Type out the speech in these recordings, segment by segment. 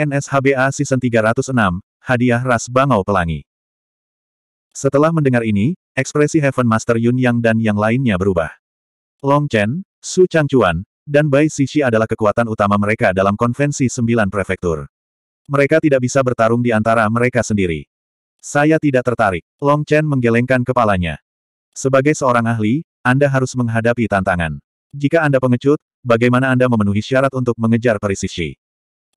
NSHBA Season 306, Hadiah Ras Bangau Pelangi. Setelah mendengar ini, ekspresi Heaven Master Yun Yang dan yang lainnya berubah. Long Chen, Su Changchuan, dan Bai Sishi adalah kekuatan utama mereka dalam konvensi sembilan prefektur. Mereka tidak bisa bertarung di antara mereka sendiri. Saya tidak tertarik. Long Chen menggelengkan kepalanya. Sebagai seorang ahli, Anda harus menghadapi tantangan. Jika Anda pengecut, bagaimana Anda memenuhi syarat untuk mengejar Perisisi?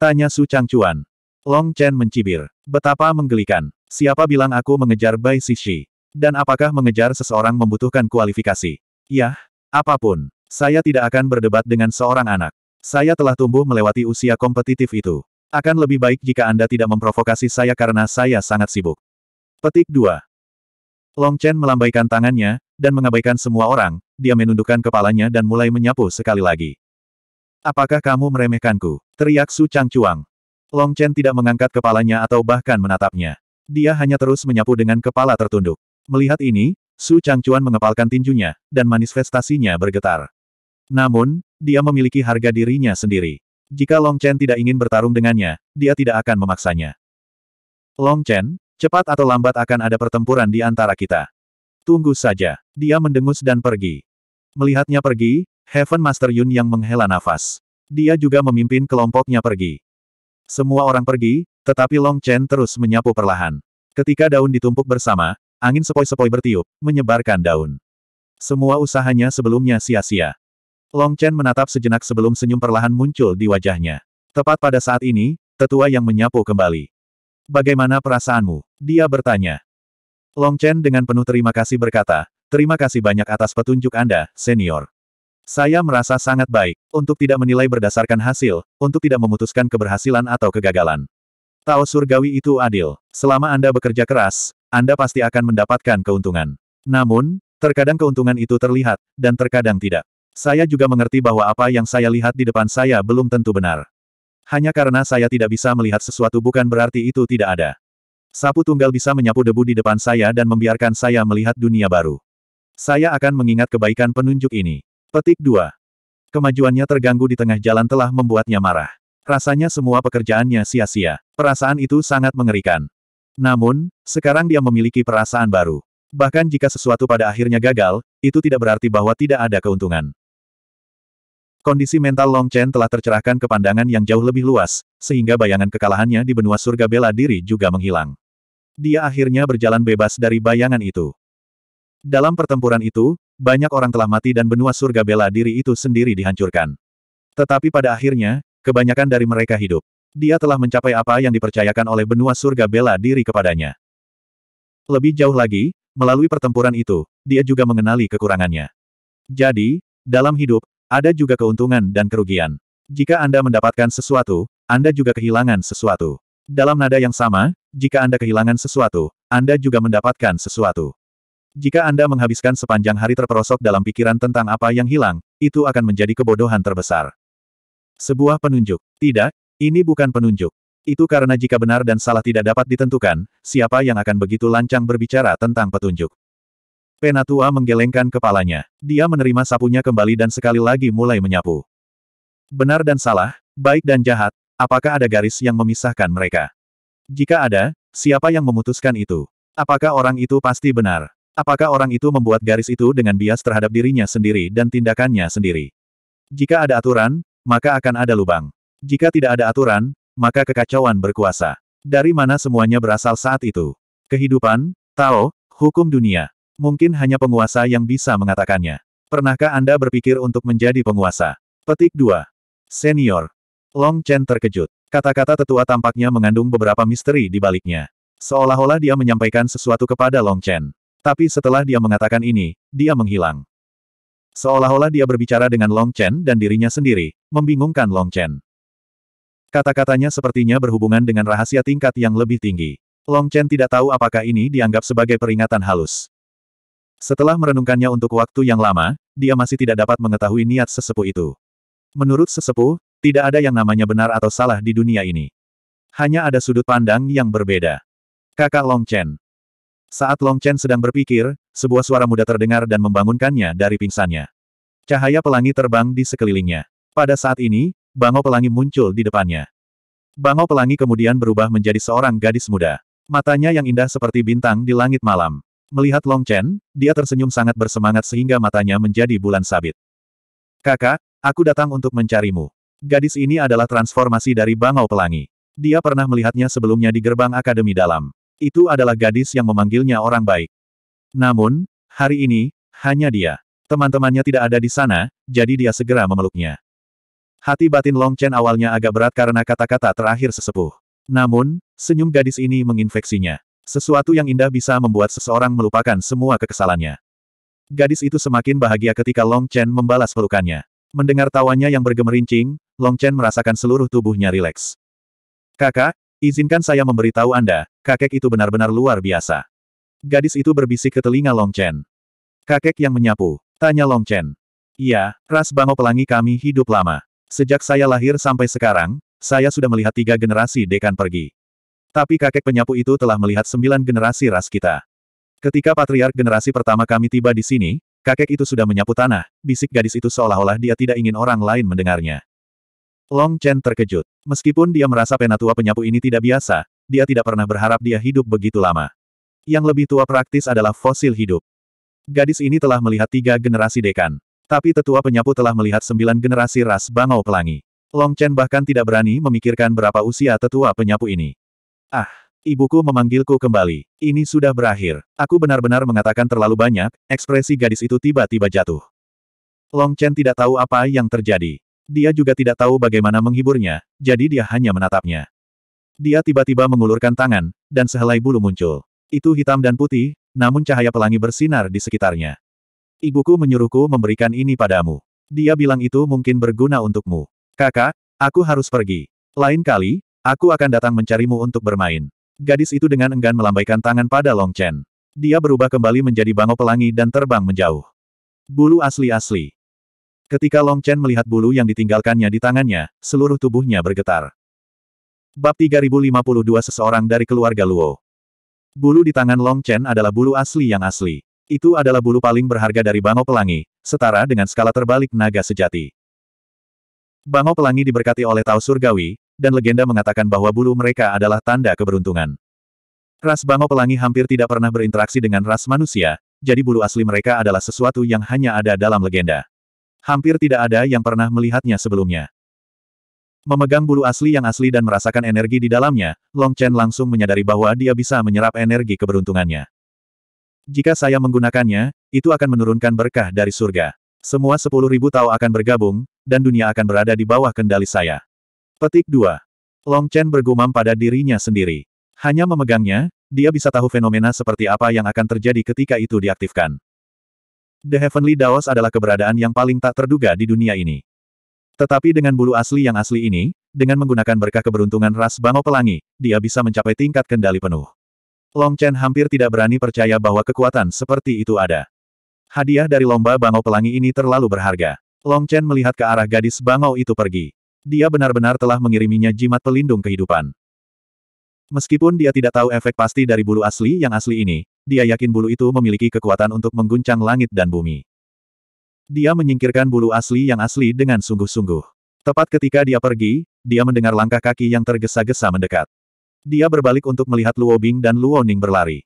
Tanya Su Changchuan. Long Chen mencibir. Betapa menggelikan. Siapa bilang aku mengejar Bai Sisi? Dan apakah mengejar seseorang membutuhkan kualifikasi? Yah, apapun. Saya tidak akan berdebat dengan seorang anak. Saya telah tumbuh melewati usia kompetitif itu. Akan lebih baik jika Anda tidak memprovokasi saya karena saya sangat sibuk. Petik 2. Long Chen melambaikan tangannya, dan mengabaikan semua orang, dia menundukkan kepalanya dan mulai menyapu sekali lagi. Apakah kamu meremehkanku? Teriak Su Changcuang. Long Chen tidak mengangkat kepalanya atau bahkan menatapnya. Dia hanya terus menyapu dengan kepala tertunduk. Melihat ini, Su Changcuan mengepalkan tinjunya, dan manifestasinya bergetar. Namun, dia memiliki harga dirinya sendiri. Jika Long Chen tidak ingin bertarung dengannya, dia tidak akan memaksanya. Long Chen, cepat atau lambat akan ada pertempuran di antara kita. Tunggu saja. Dia mendengus dan pergi. Melihatnya pergi, Heaven Master Yun yang menghela nafas. Dia juga memimpin kelompoknya pergi. Semua orang pergi, tetapi Long Chen terus menyapu perlahan. Ketika daun ditumpuk bersama, angin sepoi-sepoi bertiup, menyebarkan daun. Semua usahanya sebelumnya sia-sia. Long Chen menatap sejenak sebelum senyum perlahan muncul di wajahnya. Tepat pada saat ini, tetua yang menyapu kembali. Bagaimana perasaanmu? Dia bertanya. Long Chen dengan penuh terima kasih berkata, terima kasih banyak atas petunjuk Anda, senior. Saya merasa sangat baik, untuk tidak menilai berdasarkan hasil, untuk tidak memutuskan keberhasilan atau kegagalan. Tao surgawi itu adil. Selama Anda bekerja keras, Anda pasti akan mendapatkan keuntungan. Namun, terkadang keuntungan itu terlihat, dan terkadang tidak. Saya juga mengerti bahwa apa yang saya lihat di depan saya belum tentu benar. Hanya karena saya tidak bisa melihat sesuatu bukan berarti itu tidak ada. Sapu tunggal bisa menyapu debu di depan saya dan membiarkan saya melihat dunia baru. Saya akan mengingat kebaikan penunjuk ini. Petik 2. Kemajuannya terganggu di tengah jalan telah membuatnya marah. Rasanya semua pekerjaannya sia-sia. Perasaan itu sangat mengerikan. Namun, sekarang dia memiliki perasaan baru. Bahkan jika sesuatu pada akhirnya gagal, itu tidak berarti bahwa tidak ada keuntungan. Kondisi mental Long Chen telah tercerahkan ke pandangan yang jauh lebih luas, sehingga bayangan kekalahannya di benua surga bela diri juga menghilang. Dia akhirnya berjalan bebas dari bayangan itu. Dalam pertempuran itu, banyak orang telah mati dan benua surga bela diri itu sendiri dihancurkan. Tetapi pada akhirnya, kebanyakan dari mereka hidup. Dia telah mencapai apa yang dipercayakan oleh benua surga bela diri kepadanya. Lebih jauh lagi, melalui pertempuran itu, dia juga mengenali kekurangannya. Jadi, dalam hidup, ada juga keuntungan dan kerugian. Jika Anda mendapatkan sesuatu, Anda juga kehilangan sesuatu. Dalam nada yang sama, jika Anda kehilangan sesuatu, Anda juga mendapatkan sesuatu. Jika Anda menghabiskan sepanjang hari terperosok dalam pikiran tentang apa yang hilang, itu akan menjadi kebodohan terbesar. Sebuah penunjuk. Tidak, ini bukan penunjuk. Itu karena jika benar dan salah tidak dapat ditentukan, siapa yang akan begitu lancang berbicara tentang petunjuk. Penatua menggelengkan kepalanya. Dia menerima sapunya kembali dan sekali lagi mulai menyapu. Benar dan salah, baik dan jahat, apakah ada garis yang memisahkan mereka? Jika ada, siapa yang memutuskan itu? Apakah orang itu pasti benar? Apakah orang itu membuat garis itu dengan bias terhadap dirinya sendiri dan tindakannya sendiri? Jika ada aturan, maka akan ada lubang. Jika tidak ada aturan, maka kekacauan berkuasa. Dari mana semuanya berasal saat itu? Kehidupan, Tao, hukum dunia. Mungkin hanya penguasa yang bisa mengatakannya. Pernahkah Anda berpikir untuk menjadi penguasa? Petik 2. Senior. Long Chen terkejut. Kata-kata tetua tampaknya mengandung beberapa misteri di baliknya. Seolah-olah dia menyampaikan sesuatu kepada Long Chen. Tapi setelah dia mengatakan ini, dia menghilang. Seolah-olah dia berbicara dengan Long Chen dan dirinya sendiri, membingungkan Long Chen. Kata-katanya sepertinya berhubungan dengan rahasia tingkat yang lebih tinggi. Long Chen tidak tahu apakah ini dianggap sebagai peringatan halus. Setelah merenungkannya untuk waktu yang lama, dia masih tidak dapat mengetahui niat sesepuh itu. Menurut sesepuh, tidak ada yang namanya benar atau salah di dunia ini. Hanya ada sudut pandang yang berbeda. Kakak Long Chen, saat Long Chen sedang berpikir, sebuah suara muda terdengar dan membangunkannya dari pingsannya. Cahaya pelangi terbang di sekelilingnya. Pada saat ini, bangau Pelangi muncul di depannya. Bangau Pelangi kemudian berubah menjadi seorang gadis muda. Matanya yang indah seperti bintang di langit malam. Melihat Long Chen, dia tersenyum sangat bersemangat sehingga matanya menjadi bulan sabit. Kakak, aku datang untuk mencarimu. Gadis ini adalah transformasi dari Bangau Pelangi. Dia pernah melihatnya sebelumnya di gerbang Akademi Dalam. Itu adalah gadis yang memanggilnya orang baik. Namun, hari ini, hanya dia. Teman-temannya tidak ada di sana, jadi dia segera memeluknya. Hati batin Long Chen awalnya agak berat karena kata-kata terakhir sesepuh. Namun, senyum gadis ini menginfeksinya. Sesuatu yang indah bisa membuat seseorang melupakan semua kekesalannya. Gadis itu semakin bahagia ketika Long Chen membalas pelukannya. Mendengar tawanya yang bergemerincing, Long Chen merasakan seluruh tubuhnya rileks. Kakak, izinkan saya memberitahu Anda, kakek itu benar-benar luar biasa. Gadis itu berbisik ke telinga Long Chen. Kakek yang menyapu, tanya Long Chen. Iya, ras bangau pelangi kami hidup lama. Sejak saya lahir sampai sekarang, saya sudah melihat tiga generasi dekan pergi. Tapi kakek penyapu itu telah melihat sembilan generasi ras kita. Ketika patriark generasi pertama kami tiba di sini, kakek itu sudah menyapu tanah, bisik gadis itu seolah-olah dia tidak ingin orang lain mendengarnya. Long Chen terkejut. Meskipun dia merasa penatua penyapu ini tidak biasa, dia tidak pernah berharap dia hidup begitu lama. Yang lebih tua praktis adalah fosil hidup. Gadis ini telah melihat tiga generasi dekan. Tapi tetua penyapu telah melihat sembilan generasi ras bangau pelangi. Long Chen bahkan tidak berani memikirkan berapa usia tetua penyapu ini. Ah, ibuku memanggilku kembali. Ini sudah berakhir. Aku benar-benar mengatakan terlalu banyak, ekspresi gadis itu tiba-tiba jatuh. Long Chen tidak tahu apa yang terjadi. Dia juga tidak tahu bagaimana menghiburnya, jadi dia hanya menatapnya. Dia tiba-tiba mengulurkan tangan, dan sehelai bulu muncul. Itu hitam dan putih, namun cahaya pelangi bersinar di sekitarnya. Ibuku menyuruhku memberikan ini padamu. Dia bilang itu mungkin berguna untukmu. Kakak, aku harus pergi. Lain kali, aku akan datang mencarimu untuk bermain. Gadis itu dengan enggan melambaikan tangan pada Long Chen. Dia berubah kembali menjadi bangau pelangi dan terbang menjauh. Bulu asli-asli. Ketika Long Chen melihat bulu yang ditinggalkannya di tangannya, seluruh tubuhnya bergetar. Bab 3052 Seseorang dari keluarga Luo Bulu di tangan Long Chen adalah bulu asli yang asli. Itu adalah bulu paling berharga dari Bango Pelangi, setara dengan skala terbalik naga sejati. Bango Pelangi diberkati oleh Tao Surgawi, dan legenda mengatakan bahwa bulu mereka adalah tanda keberuntungan. Ras Bango Pelangi hampir tidak pernah berinteraksi dengan ras manusia, jadi bulu asli mereka adalah sesuatu yang hanya ada dalam legenda. Hampir tidak ada yang pernah melihatnya sebelumnya. Memegang bulu asli yang asli dan merasakan energi di dalamnya, Long Chen langsung menyadari bahwa dia bisa menyerap energi keberuntungannya. Jika saya menggunakannya, itu akan menurunkan berkah dari surga. Semua sepuluh ribu Tao akan bergabung, dan dunia akan berada di bawah kendali saya. Petik 2. Long Chen bergumam pada dirinya sendiri. Hanya memegangnya, dia bisa tahu fenomena seperti apa yang akan terjadi ketika itu diaktifkan. The Heavenly Daos adalah keberadaan yang paling tak terduga di dunia ini. Tetapi dengan bulu asli yang asli ini, dengan menggunakan berkah keberuntungan ras Bango Pelangi, dia bisa mencapai tingkat kendali penuh. Long Chen hampir tidak berani percaya bahwa kekuatan seperti itu ada. Hadiah dari lomba Bangau Pelangi ini terlalu berharga. Long Chen melihat ke arah gadis Bangau itu pergi. Dia benar-benar telah mengiriminya jimat pelindung kehidupan. Meskipun dia tidak tahu efek pasti dari bulu asli yang asli ini, dia yakin bulu itu memiliki kekuatan untuk mengguncang langit dan bumi. Dia menyingkirkan bulu asli yang asli dengan sungguh-sungguh. Tepat ketika dia pergi, dia mendengar langkah kaki yang tergesa-gesa mendekat. Dia berbalik untuk melihat Luo Bing dan Luo Ning berlari.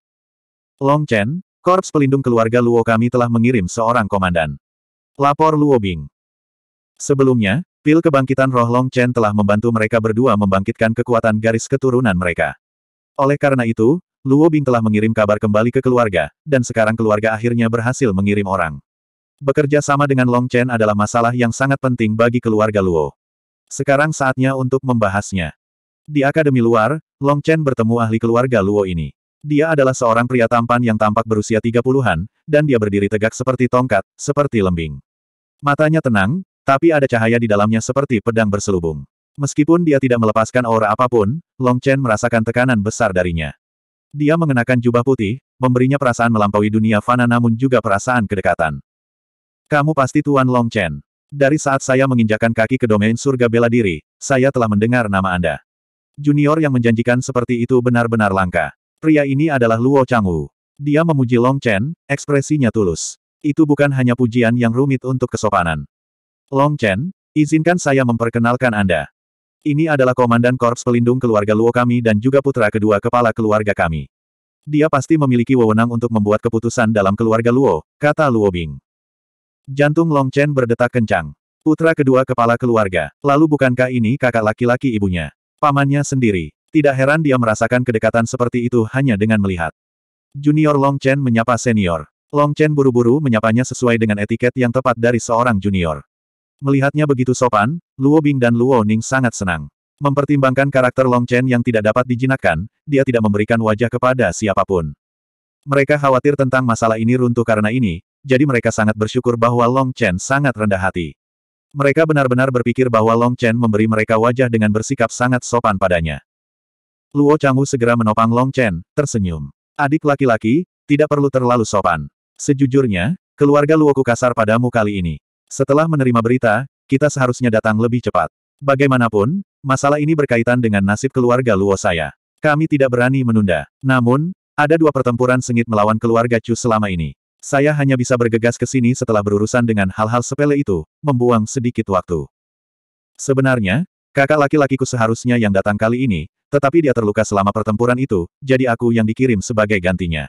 Long Chen, Korps pelindung keluarga Luo kami telah mengirim seorang komandan. Lapor Luo Bing. Sebelumnya, pil kebangkitan roh Long Chen telah membantu mereka berdua membangkitkan kekuatan garis keturunan mereka. Oleh karena itu, Luo Bing telah mengirim kabar kembali ke keluarga, dan sekarang keluarga akhirnya berhasil mengirim orang. Bekerja sama dengan Long Chen adalah masalah yang sangat penting bagi keluarga Luo. Sekarang saatnya untuk membahasnya. Di akademi luar, Long Chen bertemu ahli keluarga Luo ini. Dia adalah seorang pria tampan yang tampak berusia 30-an, dan dia berdiri tegak seperti tongkat, seperti lembing. Matanya tenang, tapi ada cahaya di dalamnya seperti pedang berselubung. Meskipun dia tidak melepaskan aura apapun, Long Chen merasakan tekanan besar darinya. Dia mengenakan jubah putih, memberinya perasaan melampaui dunia fana namun juga perasaan kedekatan. Kamu pasti Tuan Long Chen. Dari saat saya menginjakan kaki ke domain surga bela diri, saya telah mendengar nama Anda. Junior yang menjanjikan seperti itu benar-benar langka. Pria ini adalah Luo Changwu. Dia memuji Long Chen, ekspresinya tulus. Itu bukan hanya pujian yang rumit untuk kesopanan. Long Chen, izinkan saya memperkenalkan Anda. Ini adalah Komandan Korps Pelindung Keluarga Luo kami dan juga putra kedua kepala keluarga kami. Dia pasti memiliki wewenang untuk membuat keputusan dalam keluarga Luo, kata Luo Bing. Jantung Long Chen berdetak kencang. Putra kedua kepala keluarga. Lalu bukankah ini kakak laki-laki ibunya? Pamannya sendiri. Tidak heran dia merasakan kedekatan seperti itu hanya dengan melihat. Junior Long Chen menyapa senior. Long Chen buru-buru menyapanya sesuai dengan etiket yang tepat dari seorang junior. Melihatnya begitu sopan, Luo Bing dan Luo Ning sangat senang. Mempertimbangkan karakter Long Chen yang tidak dapat dijinakkan, dia tidak memberikan wajah kepada siapapun. Mereka khawatir tentang masalah ini runtuh karena ini, jadi mereka sangat bersyukur bahwa Long Chen sangat rendah hati. Mereka benar-benar berpikir bahwa Long Chen memberi mereka wajah dengan bersikap sangat sopan padanya. Luo Changwu segera menopang Long Chen, tersenyum. Adik laki-laki, tidak perlu terlalu sopan. Sejujurnya, keluarga Luoku kasar padamu kali ini. Setelah menerima berita, kita seharusnya datang lebih cepat. Bagaimanapun, masalah ini berkaitan dengan nasib keluarga Luo saya. Kami tidak berani menunda. Namun, ada dua pertempuran sengit melawan keluarga Chu selama ini. Saya hanya bisa bergegas ke sini setelah berurusan dengan hal-hal sepele itu, membuang sedikit waktu. Sebenarnya, kakak laki-lakiku seharusnya yang datang kali ini, tetapi dia terluka selama pertempuran itu, jadi aku yang dikirim sebagai gantinya.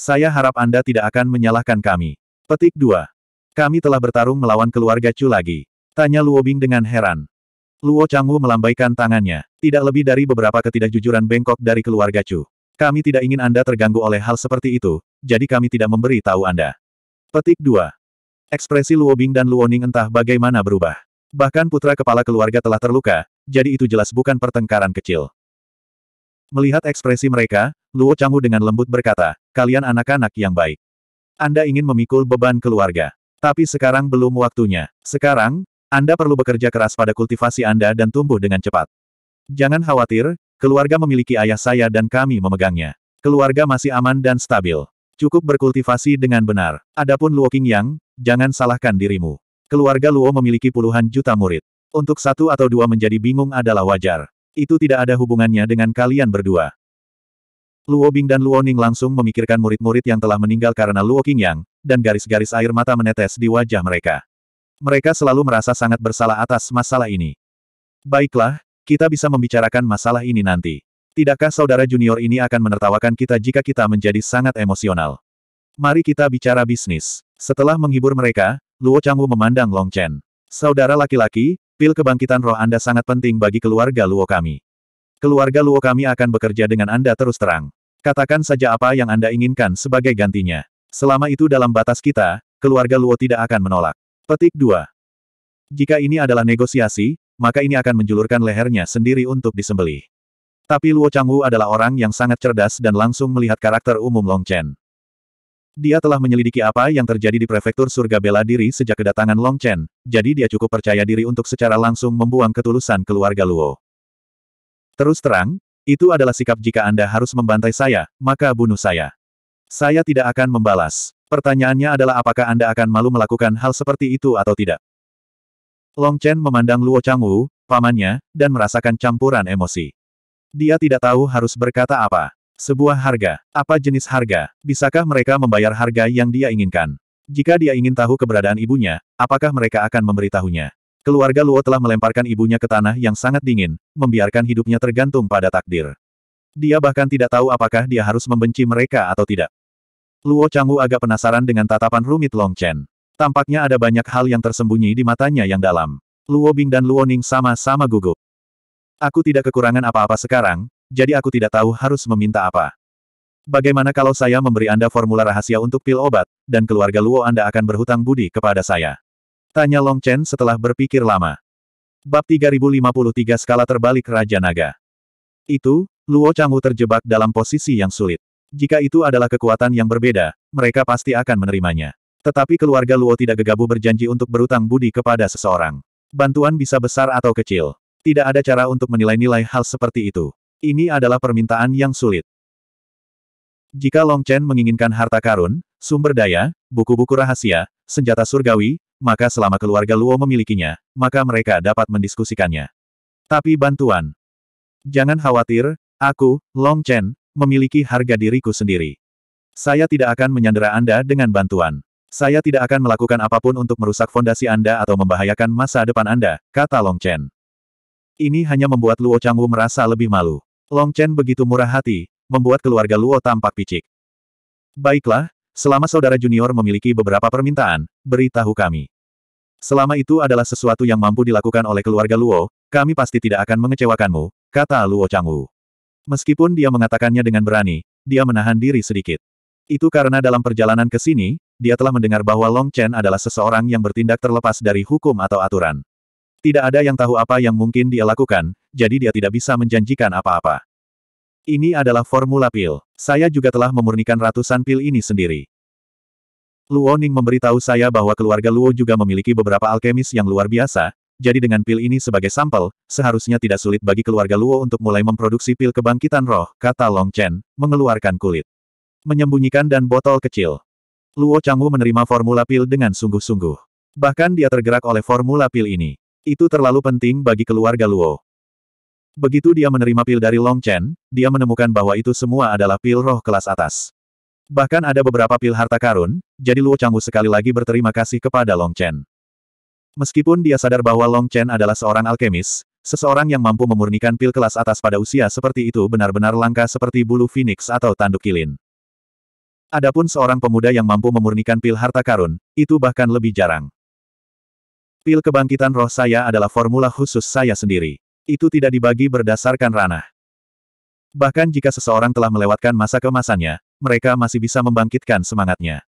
Saya harap Anda tidak akan menyalahkan kami. Petik 2. Kami telah bertarung melawan keluarga Chu lagi. Tanya Luo Bing dengan heran. Luo Changwu melambaikan tangannya. Tidak lebih dari beberapa ketidakjujuran bengkok dari keluarga Chu. Kami tidak ingin Anda terganggu oleh hal seperti itu, jadi kami tidak memberi tahu Anda. Petik 2. Ekspresi Luo Bing dan Luo Ning entah bagaimana berubah. Bahkan putra kepala keluarga telah terluka, jadi itu jelas bukan pertengkaran kecil. Melihat ekspresi mereka, Luo Changwu dengan lembut berkata, kalian anak-anak yang baik. Anda ingin memikul beban keluarga. Tapi sekarang belum waktunya. Sekarang, Anda perlu bekerja keras pada kultivasi Anda dan tumbuh dengan cepat. Jangan khawatir, Keluarga memiliki ayah saya dan kami memegangnya. Keluarga masih aman dan stabil. Cukup berkultivasi dengan benar. Adapun Luo Qingyang, jangan salahkan dirimu. Keluarga Luo memiliki puluhan juta murid. Untuk satu atau dua menjadi bingung adalah wajar. Itu tidak ada hubungannya dengan kalian berdua. Luo Bing dan Luo Ning langsung memikirkan murid-murid yang telah meninggal karena Luo Qingyang, dan garis-garis air mata menetes di wajah mereka. Mereka selalu merasa sangat bersalah atas masalah ini. Baiklah, kita bisa membicarakan masalah ini nanti. Tidakkah saudara junior ini akan menertawakan kita jika kita menjadi sangat emosional? Mari kita bicara bisnis. Setelah menghibur mereka, Luo Changwu memandang Long Chen. Saudara laki-laki, pil kebangkitan roh Anda sangat penting bagi keluarga Luo kami. Keluarga Luo kami akan bekerja dengan Anda terus terang. Katakan saja apa yang Anda inginkan sebagai gantinya. Selama itu dalam batas kita, keluarga Luo tidak akan menolak. Petik 2. Jika ini adalah negosiasi, maka ini akan menjulurkan lehernya sendiri untuk disembelih. Tapi Luo Changwu adalah orang yang sangat cerdas dan langsung melihat karakter umum Long Chen. Dia telah menyelidiki apa yang terjadi di prefektur surga bela diri sejak kedatangan Long Chen, jadi dia cukup percaya diri untuk secara langsung membuang ketulusan keluarga Luo. Terus terang, itu adalah sikap jika Anda harus membantai saya, maka bunuh saya. Saya tidak akan membalas. Pertanyaannya adalah apakah Anda akan malu melakukan hal seperti itu atau tidak. Long Chen memandang Luo Changwu, pamannya, dan merasakan campuran emosi. Dia tidak tahu harus berkata apa. Sebuah harga. Apa jenis harga? Bisakah mereka membayar harga yang dia inginkan? Jika dia ingin tahu keberadaan ibunya, apakah mereka akan memberitahunya? Keluarga Luo telah melemparkan ibunya ke tanah yang sangat dingin, membiarkan hidupnya tergantung pada takdir. Dia bahkan tidak tahu apakah dia harus membenci mereka atau tidak. Luo Changwu agak penasaran dengan tatapan rumit Long Chen. Tampaknya ada banyak hal yang tersembunyi di matanya yang dalam. Luo Bing dan Luo Ning sama-sama gugup. Aku tidak kekurangan apa-apa sekarang, jadi aku tidak tahu harus meminta apa. Bagaimana kalau saya memberi Anda formula rahasia untuk pil obat, dan keluarga Luo Anda akan berhutang budi kepada saya? Tanya Long Chen setelah berpikir lama. Bab 3053 skala terbalik Raja Naga. Itu, Luo Changu terjebak dalam posisi yang sulit. Jika itu adalah kekuatan yang berbeda, mereka pasti akan menerimanya. Tetapi keluarga Luo tidak gegabah berjanji untuk berutang budi kepada seseorang. Bantuan bisa besar atau kecil. Tidak ada cara untuk menilai-nilai hal seperti itu. Ini adalah permintaan yang sulit. Jika Long Chen menginginkan harta karun, sumber daya, buku-buku rahasia, senjata surgawi, maka selama keluarga Luo memilikinya, maka mereka dapat mendiskusikannya. Tapi bantuan. Jangan khawatir, aku, Long Chen, memiliki harga diriku sendiri. Saya tidak akan menyandera Anda dengan bantuan. Saya tidak akan melakukan apapun untuk merusak fondasi Anda atau membahayakan masa depan Anda, kata Long Chen. Ini hanya membuat Luo Changwu merasa lebih malu. Long Chen begitu murah hati, membuat keluarga Luo tampak picik. Baiklah, selama saudara junior memiliki beberapa permintaan, beritahu kami. Selama itu adalah sesuatu yang mampu dilakukan oleh keluarga Luo, kami pasti tidak akan mengecewakanmu, kata Luo Changwu. Meskipun dia mengatakannya dengan berani, dia menahan diri sedikit. Itu karena dalam perjalanan ke sini, dia telah mendengar bahwa Long Chen adalah seseorang yang bertindak terlepas dari hukum atau aturan. Tidak ada yang tahu apa yang mungkin dia lakukan, jadi dia tidak bisa menjanjikan apa-apa. Ini adalah formula pil. Saya juga telah memurnikan ratusan pil ini sendiri. Luo Ning memberitahu saya bahwa keluarga Luo juga memiliki beberapa alkemis yang luar biasa, jadi dengan pil ini sebagai sampel, seharusnya tidak sulit bagi keluarga Luo untuk mulai memproduksi pil kebangkitan roh, kata Long Chen, mengeluarkan kulit. Menyembunyikan dan botol kecil. Luo Changwu menerima formula pil dengan sungguh-sungguh. Bahkan dia tergerak oleh formula pil ini. Itu terlalu penting bagi keluarga Luo. Begitu dia menerima pil dari Long Chen, dia menemukan bahwa itu semua adalah pil roh kelas atas. Bahkan ada beberapa pil harta karun, jadi Luo Changwu sekali lagi berterima kasih kepada Long Chen. Meskipun dia sadar bahwa Long Chen adalah seorang alkemis, seseorang yang mampu memurnikan pil kelas atas pada usia seperti itu benar-benar langka seperti bulu phoenix atau tanduk kilin. Adapun seorang pemuda yang mampu memurnikan pil harta karun, itu bahkan lebih jarang. Pil kebangkitan roh saya adalah formula khusus saya sendiri. Itu tidak dibagi berdasarkan ranah. Bahkan jika seseorang telah melewatkan masa kemasannya, mereka masih bisa membangkitkan semangatnya.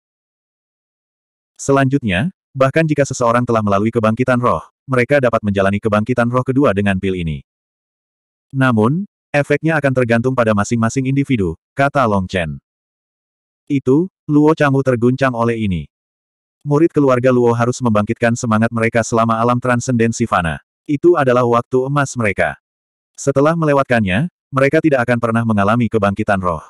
Selanjutnya, bahkan jika seseorang telah melalui kebangkitan roh, mereka dapat menjalani kebangkitan roh kedua dengan pil ini. Namun, efeknya akan tergantung pada masing-masing individu, kata Long Chen. Itu, Luo Changwu terguncang oleh ini. Murid keluarga Luo harus membangkitkan semangat mereka selama alam transendensi fana. Itu adalah waktu emas mereka. Setelah melewatkannya, mereka tidak akan pernah mengalami kebangkitan roh.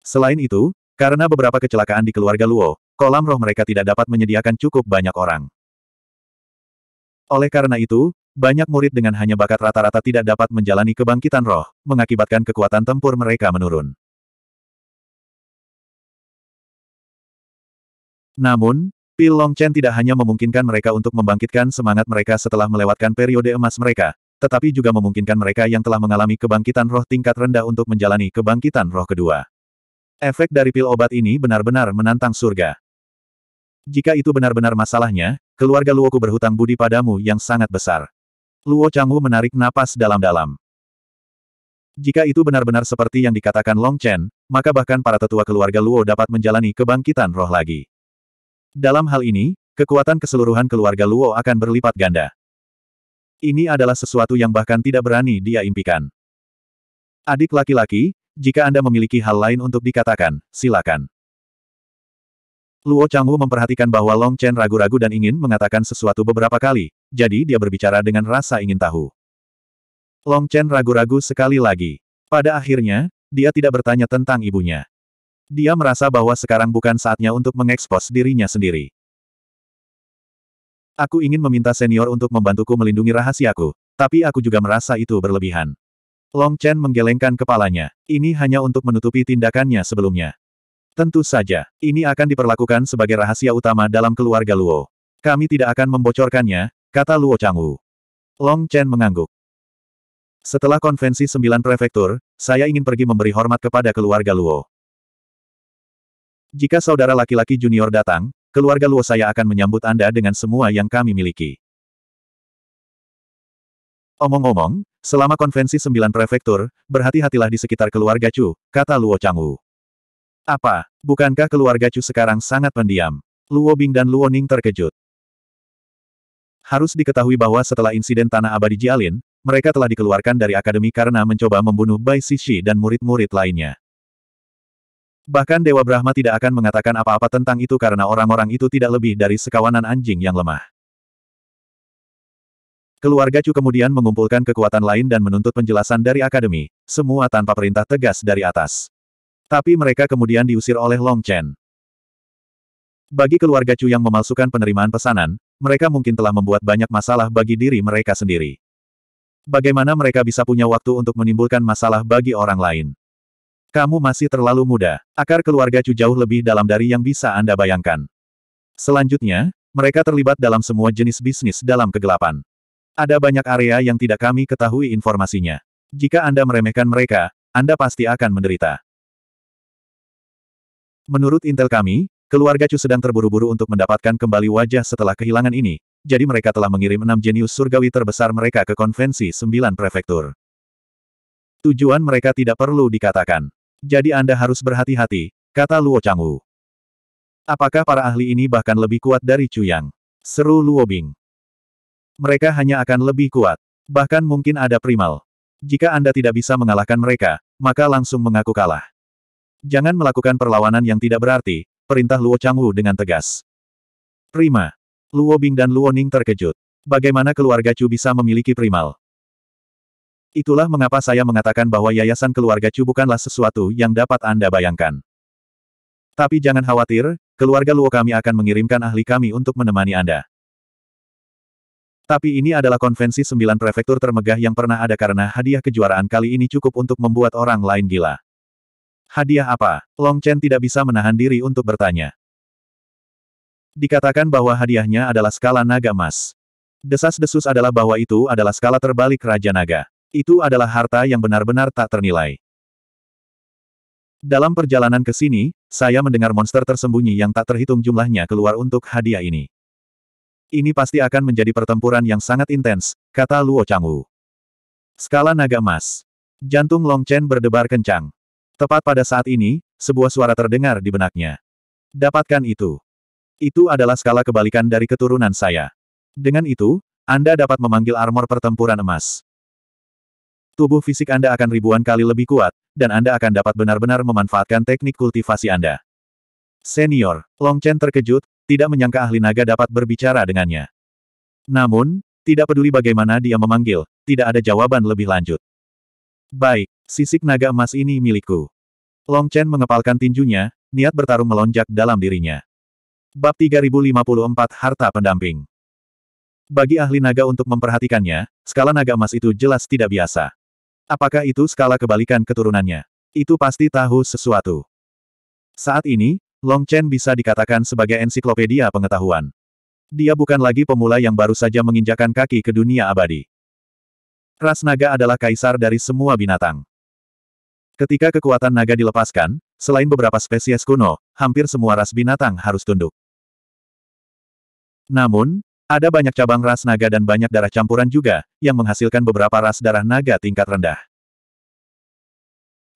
Selain itu, karena beberapa kecelakaan di keluarga Luo, kolam roh mereka tidak dapat menyediakan cukup banyak orang. Oleh karena itu, banyak murid dengan hanya bakat rata-rata tidak dapat menjalani kebangkitan roh, mengakibatkan kekuatan tempur mereka menurun. Namun, Pil Long Chen tidak hanya memungkinkan mereka untuk membangkitkan semangat mereka setelah melewatkan periode emas mereka, tetapi juga memungkinkan mereka yang telah mengalami kebangkitan roh tingkat rendah untuk menjalani kebangkitan roh kedua. Efek dari pil obat ini benar-benar menantang surga. Jika itu benar-benar masalahnya, keluarga Luoku berhutang budi padamu yang sangat besar. Luo Changwu menarik napas dalam-dalam. Jika itu benar-benar seperti yang dikatakan Long Chen, maka bahkan para tetua keluarga Luo dapat menjalani kebangkitan roh lagi. Dalam hal ini, kekuatan keseluruhan keluarga Luo akan berlipat ganda. Ini adalah sesuatu yang bahkan tidak berani dia impikan. Adik laki-laki, jika Anda memiliki hal lain untuk dikatakan, silakan. Luo Changwu memperhatikan bahwa Long Chen ragu-ragu dan ingin mengatakan sesuatu beberapa kali, jadi dia berbicara dengan rasa ingin tahu. Long Chen ragu-ragu sekali lagi. Pada akhirnya, dia tidak bertanya tentang ibunya. Dia merasa bahwa sekarang bukan saatnya untuk mengekspos dirinya sendiri. Aku ingin meminta senior untuk membantuku melindungi rahasiaku, tapi aku juga merasa itu berlebihan. Long Chen menggelengkan kepalanya. Ini hanya untuk menutupi tindakannya sebelumnya. Tentu saja, ini akan diperlakukan sebagai rahasia utama dalam keluarga Luo. Kami tidak akan membocorkannya, kata Luo Changwu. Long Chen mengangguk. Setelah konvensi sembilan prefektur, saya ingin pergi memberi hormat kepada keluarga Luo. Jika saudara laki-laki junior datang, keluarga Luo saya akan menyambut Anda dengan semua yang kami miliki. Omong-omong, selama konvensi sembilan prefektur, berhati-hatilah di sekitar keluarga Chu, kata Luo Changwu. Apa, bukankah keluarga Chu sekarang sangat pendiam? Luo Bing dan Luo Ning terkejut. Harus diketahui bahwa setelah insiden Tanah Abadi Jialin, mereka telah dikeluarkan dari akademi karena mencoba membunuh Bai Sishi dan murid-murid lainnya. Bahkan Dewa Brahma tidak akan mengatakan apa-apa tentang itu karena orang-orang itu tidak lebih dari sekawanan anjing yang lemah. Keluarga Chu kemudian mengumpulkan kekuatan lain dan menuntut penjelasan dari akademi, semua tanpa perintah tegas dari atas. Tapi mereka kemudian diusir oleh Long Chen. Bagi keluarga Chu yang memalsukan penerimaan pesanan, mereka mungkin telah membuat banyak masalah bagi diri mereka sendiri. Bagaimana mereka bisa punya waktu untuk menimbulkan masalah bagi orang lain? Kamu masih terlalu muda. Akar keluarga Chu jauh lebih dalam dari yang bisa Anda bayangkan. Selanjutnya, mereka terlibat dalam semua jenis bisnis dalam kegelapan. Ada banyak area yang tidak kami ketahui informasinya. Jika Anda meremehkan mereka, Anda pasti akan menderita. Menurut intel kami, keluarga Chu sedang terburu-buru untuk mendapatkan kembali wajah setelah kehilangan ini, jadi mereka telah mengirim enam jenius surgawi terbesar mereka ke konvensi sembilan prefektur. Tujuan mereka tidak perlu dikatakan. Jadi Anda harus berhati-hati, kata Luo Changwu. Apakah para ahli ini bahkan lebih kuat dari Chu Yang? Seru Luo Bing. Mereka hanya akan lebih kuat. Bahkan mungkin ada primal. Jika Anda tidak bisa mengalahkan mereka, maka langsung mengaku kalah. Jangan melakukan perlawanan yang tidak berarti, perintah Luo Changwu dengan tegas. Prima. Luo Bing dan Luo Ning terkejut. Bagaimana keluarga Chu bisa memiliki primal? Itulah mengapa saya mengatakan bahwa yayasan keluarga Chu bukanlah sesuatu yang dapat Anda bayangkan. Tapi jangan khawatir, keluarga Luo kami akan mengirimkan ahli kami untuk menemani Anda. Tapi ini adalah konvensi sembilan prefektur termegah yang pernah ada karena hadiah kejuaraan kali ini cukup untuk membuat orang lain gila. Hadiah apa? Long Chen tidak bisa menahan diri untuk bertanya. Dikatakan bahwa hadiahnya adalah skala naga emas. Desas-desus adalah bahwa itu adalah skala terbalik Raja Naga. Itu adalah harta yang benar-benar tak ternilai. Dalam perjalanan ke sini, saya mendengar monster tersembunyi yang tak terhitung jumlahnya keluar untuk hadiah ini. Ini pasti akan menjadi pertempuran yang sangat intens, kata Luo Changwu. Skala naga emas. Jantung Long Chen berdebar kencang. Tepat pada saat ini, sebuah suara terdengar di benaknya. Dapatkan itu. Itu adalah skala kebalikan dari keturunan saya. Dengan itu, Anda dapat memanggil armor pertempuran emas. Tubuh fisik Anda akan ribuan kali lebih kuat, dan Anda akan dapat benar-benar memanfaatkan teknik kultivasi Anda. Senior, Long Chen terkejut, tidak menyangka ahli naga dapat berbicara dengannya. Namun, tidak peduli bagaimana dia memanggil, tidak ada jawaban lebih lanjut. Baik, sisik naga emas ini milikku. Long Chen mengepalkan tinjunya, niat bertarung melonjak dalam dirinya. Bab 3054 Harta Pendamping Bagi ahli naga untuk memperhatikannya, skala naga emas itu jelas tidak biasa. Apakah itu skala kebalikan keturunannya? Itu pasti tahu sesuatu. Saat ini, Long Chen bisa dikatakan sebagai ensiklopedia pengetahuan. Dia bukan lagi pemula yang baru saja menginjakan kaki ke dunia abadi. Ras naga adalah kaisar dari semua binatang. Ketika kekuatan naga dilepaskan, selain beberapa spesies kuno, hampir semua ras binatang harus tunduk. Namun, ada banyak cabang ras naga dan banyak darah campuran juga, yang menghasilkan beberapa ras darah naga tingkat rendah.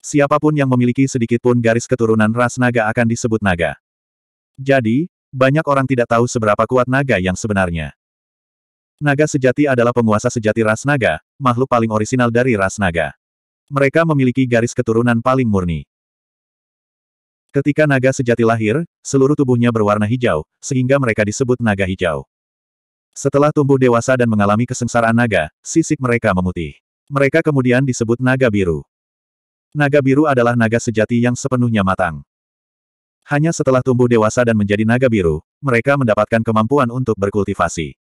Siapapun yang memiliki sedikitpun garis keturunan ras naga akan disebut naga. Jadi, banyak orang tidak tahu seberapa kuat naga yang sebenarnya. Naga sejati adalah penguasa sejati ras naga, makhluk paling orisinal dari ras naga. Mereka memiliki garis keturunan paling murni. Ketika naga sejati lahir, seluruh tubuhnya berwarna hijau, sehingga mereka disebut naga hijau. Setelah tumbuh dewasa dan mengalami kesengsaraan naga, sisik mereka memutih. Mereka kemudian disebut naga biru. Naga biru adalah naga sejati yang sepenuhnya matang. Hanya setelah tumbuh dewasa dan menjadi naga biru, mereka mendapatkan kemampuan untuk berkultivasi.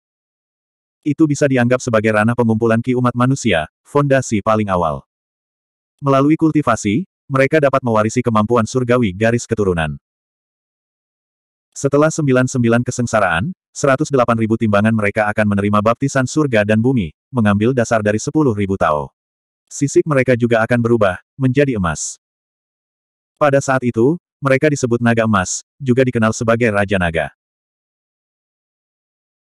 Itu bisa dianggap sebagai ranah pengumpulan ki umat manusia, fondasi paling awal. Melalui kultivasi, mereka dapat mewarisi kemampuan surgawi garis keturunan. Setelah sembilan-sembilan kesengsaraan, 108.000 timbangan mereka akan menerima baptisan surga dan bumi, mengambil dasar dari 10.000 Tao. Sisik mereka juga akan berubah, menjadi emas. Pada saat itu, mereka disebut naga emas, juga dikenal sebagai Raja Naga.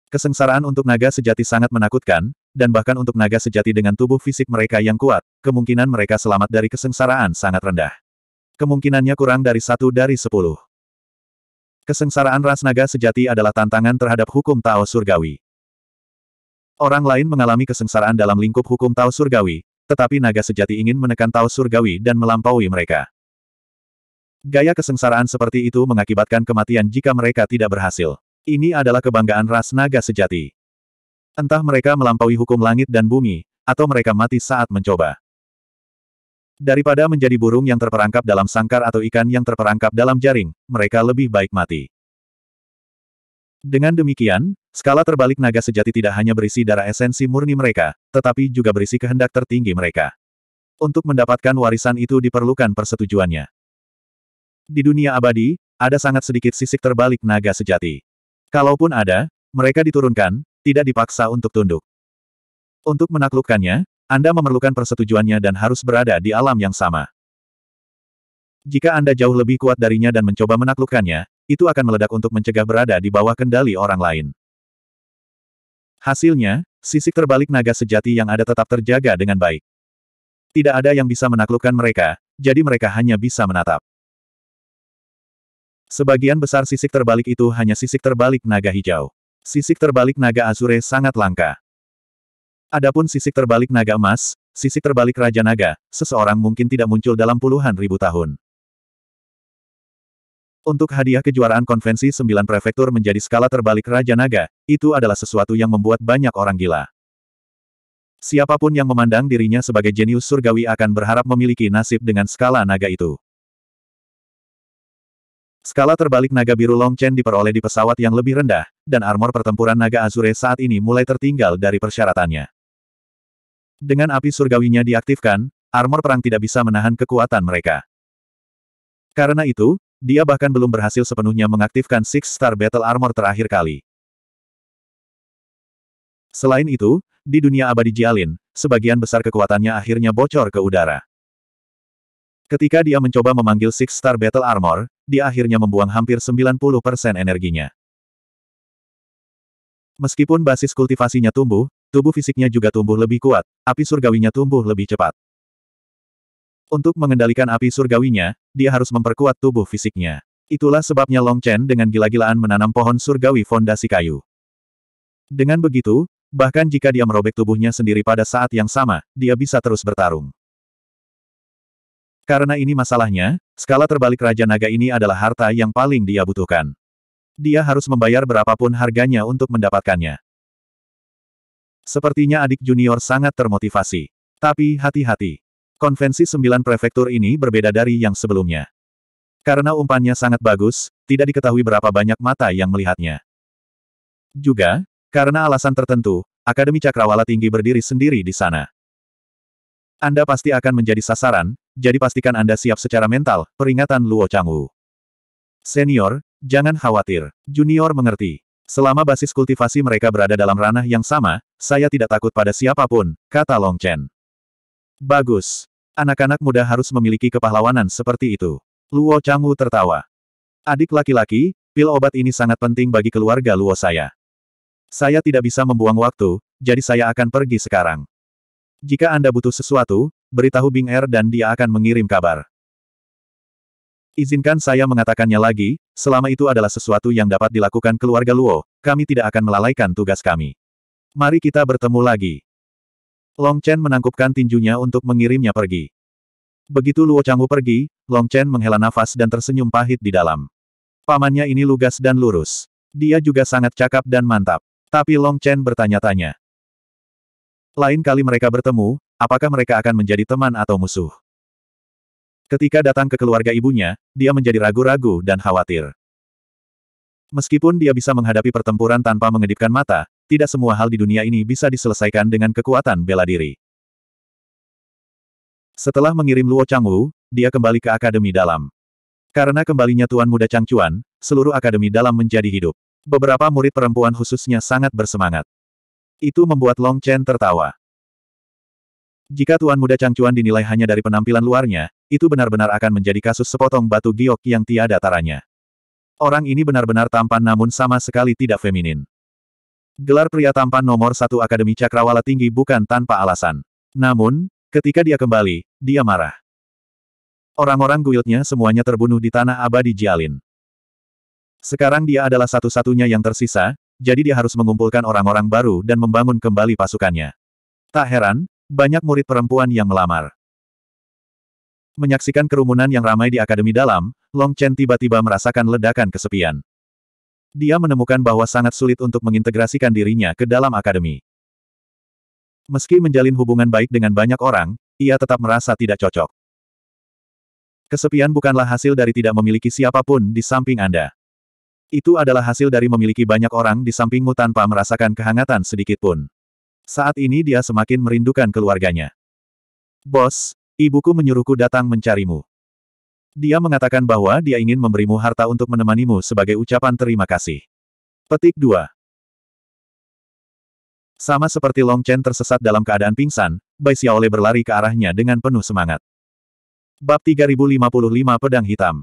Kesengsaraan untuk naga sejati sangat menakutkan, dan bahkan untuk naga sejati dengan tubuh fisik mereka yang kuat, kemungkinan mereka selamat dari kesengsaraan sangat rendah. Kemungkinannya kurang dari satu dari sepuluh. Kesengsaraan ras naga sejati adalah tantangan terhadap hukum Tao surgawi. Orang lain mengalami kesengsaraan dalam lingkup hukum Tao surgawi, tetapi naga sejati ingin menekan Tao surgawi dan melampaui mereka. Gaya kesengsaraan seperti itu mengakibatkan kematian jika mereka tidak berhasil. Ini adalah kebanggaan ras naga sejati. Entah mereka melampaui hukum langit dan bumi, atau mereka mati saat mencoba. Daripada menjadi burung yang terperangkap dalam sangkar atau ikan yang terperangkap dalam jaring, mereka lebih baik mati. Dengan demikian, skala terbalik naga sejati tidak hanya berisi darah esensi murni mereka, tetapi juga berisi kehendak tertinggi mereka. Untuk mendapatkan warisan itu diperlukan persetujuannya. Di dunia abadi, ada sangat sedikit sisik terbalik naga sejati. Kalaupun ada, mereka diturunkan, tidak dipaksa untuk tunduk. Untuk menaklukkannya, anda memerlukan persetujuannya dan harus berada di alam yang sama. Jika Anda jauh lebih kuat darinya dan mencoba menaklukkannya, itu akan meledak untuk mencegah berada di bawah kendali orang lain. Hasilnya, sisik terbalik naga sejati yang ada tetap terjaga dengan baik. Tidak ada yang bisa menaklukkan mereka, jadi mereka hanya bisa menatap. Sebagian besar sisik terbalik itu hanya sisik terbalik naga hijau. Sisik terbalik naga azure sangat langka. Adapun sisik terbalik naga emas, sisik terbalik Raja Naga, seseorang mungkin tidak muncul dalam puluhan ribu tahun. Untuk hadiah kejuaraan konvensi sembilan prefektur menjadi skala terbalik Raja Naga, itu adalah sesuatu yang membuat banyak orang gila. Siapapun yang memandang dirinya sebagai jenius surgawi akan berharap memiliki nasib dengan skala naga itu. Skala terbalik naga biru Long Chen diperoleh di pesawat yang lebih rendah, dan armor pertempuran naga Azure saat ini mulai tertinggal dari persyaratannya. Dengan api surgawinya diaktifkan, armor perang tidak bisa menahan kekuatan mereka. Karena itu, dia bahkan belum berhasil sepenuhnya mengaktifkan Six Star Battle Armor terakhir kali. Selain itu, di dunia abadi Jialin, sebagian besar kekuatannya akhirnya bocor ke udara. Ketika dia mencoba memanggil Six Star Battle Armor, dia akhirnya membuang hampir 90% energinya. Meskipun basis kultivasinya tumbuh, Tubuh fisiknya juga tumbuh lebih kuat, api surgawinya tumbuh lebih cepat. Untuk mengendalikan api surgawinya, dia harus memperkuat tubuh fisiknya. Itulah sebabnya Long Chen dengan gila-gilaan menanam pohon surgawi fondasi kayu. Dengan begitu, bahkan jika dia merobek tubuhnya sendiri pada saat yang sama, dia bisa terus bertarung. Karena ini masalahnya, skala terbalik Raja Naga ini adalah harta yang paling dia butuhkan. Dia harus membayar berapapun harganya untuk mendapatkannya. Sepertinya adik junior sangat termotivasi. Tapi hati-hati. Konvensi sembilan prefektur ini berbeda dari yang sebelumnya. Karena umpannya sangat bagus, tidak diketahui berapa banyak mata yang melihatnya. Juga, karena alasan tertentu, Akademi Cakrawala Tinggi berdiri sendiri di sana. Anda pasti akan menjadi sasaran, jadi pastikan Anda siap secara mental, peringatan Luo Changwu. Senior, jangan khawatir. Junior mengerti. Selama basis kultivasi mereka berada dalam ranah yang sama, saya tidak takut pada siapapun, kata Long Chen. Bagus. Anak-anak muda harus memiliki kepahlawanan seperti itu. Luo Changwu tertawa. Adik laki-laki, pil obat ini sangat penting bagi keluarga Luo saya. Saya tidak bisa membuang waktu, jadi saya akan pergi sekarang. Jika Anda butuh sesuatu, beritahu Bing Er dan dia akan mengirim kabar. Izinkan saya mengatakannya lagi, selama itu adalah sesuatu yang dapat dilakukan keluarga Luo, kami tidak akan melalaikan tugas kami. Mari kita bertemu lagi. Long Chen menangkupkan tinjunya untuk mengirimnya pergi. Begitu Luo Changwu pergi, Long Chen menghela nafas dan tersenyum pahit di dalam. Pamannya ini lugas dan lurus. Dia juga sangat cakap dan mantap. Tapi Long Chen bertanya-tanya. Lain kali mereka bertemu, apakah mereka akan menjadi teman atau musuh? Ketika datang ke keluarga ibunya, dia menjadi ragu-ragu dan khawatir. Meskipun dia bisa menghadapi pertempuran tanpa mengedipkan mata, tidak semua hal di dunia ini bisa diselesaikan dengan kekuatan bela diri. Setelah mengirim Luo Changwu, dia kembali ke Akademi Dalam. Karena kembalinya Tuan Muda Changchuan, seluruh Akademi Dalam menjadi hidup. Beberapa murid perempuan khususnya sangat bersemangat. Itu membuat Long Chen tertawa. Jika Tuan Muda Changchuan dinilai hanya dari penampilan luarnya, itu benar-benar akan menjadi kasus sepotong batu giok yang tiada taranya. Orang ini benar-benar tampan namun sama sekali tidak feminin. Gelar pria tampan nomor satu Akademi Cakrawala Tinggi bukan tanpa alasan. Namun, ketika dia kembali, dia marah. Orang-orang guildnya semuanya terbunuh di tanah abadi Jialin. Sekarang dia adalah satu-satunya yang tersisa, jadi dia harus mengumpulkan orang-orang baru dan membangun kembali pasukannya. Tak heran, banyak murid perempuan yang melamar. Menyaksikan kerumunan yang ramai di Akademi Dalam, Long Chen tiba-tiba merasakan ledakan kesepian. Dia menemukan bahwa sangat sulit untuk mengintegrasikan dirinya ke dalam akademi. Meski menjalin hubungan baik dengan banyak orang, ia tetap merasa tidak cocok. Kesepian bukanlah hasil dari tidak memiliki siapapun di samping Anda. Itu adalah hasil dari memiliki banyak orang di sampingmu tanpa merasakan kehangatan sedikitpun. Saat ini dia semakin merindukan keluarganya. Bos, ibuku menyuruhku datang mencarimu. Dia mengatakan bahwa dia ingin memberimu harta untuk menemanimu sebagai ucapan terima kasih. Petik 2. Sama seperti Long Chen tersesat dalam keadaan pingsan, Bai Xiaole berlari ke arahnya dengan penuh semangat. Bab 3055 Pedang Hitam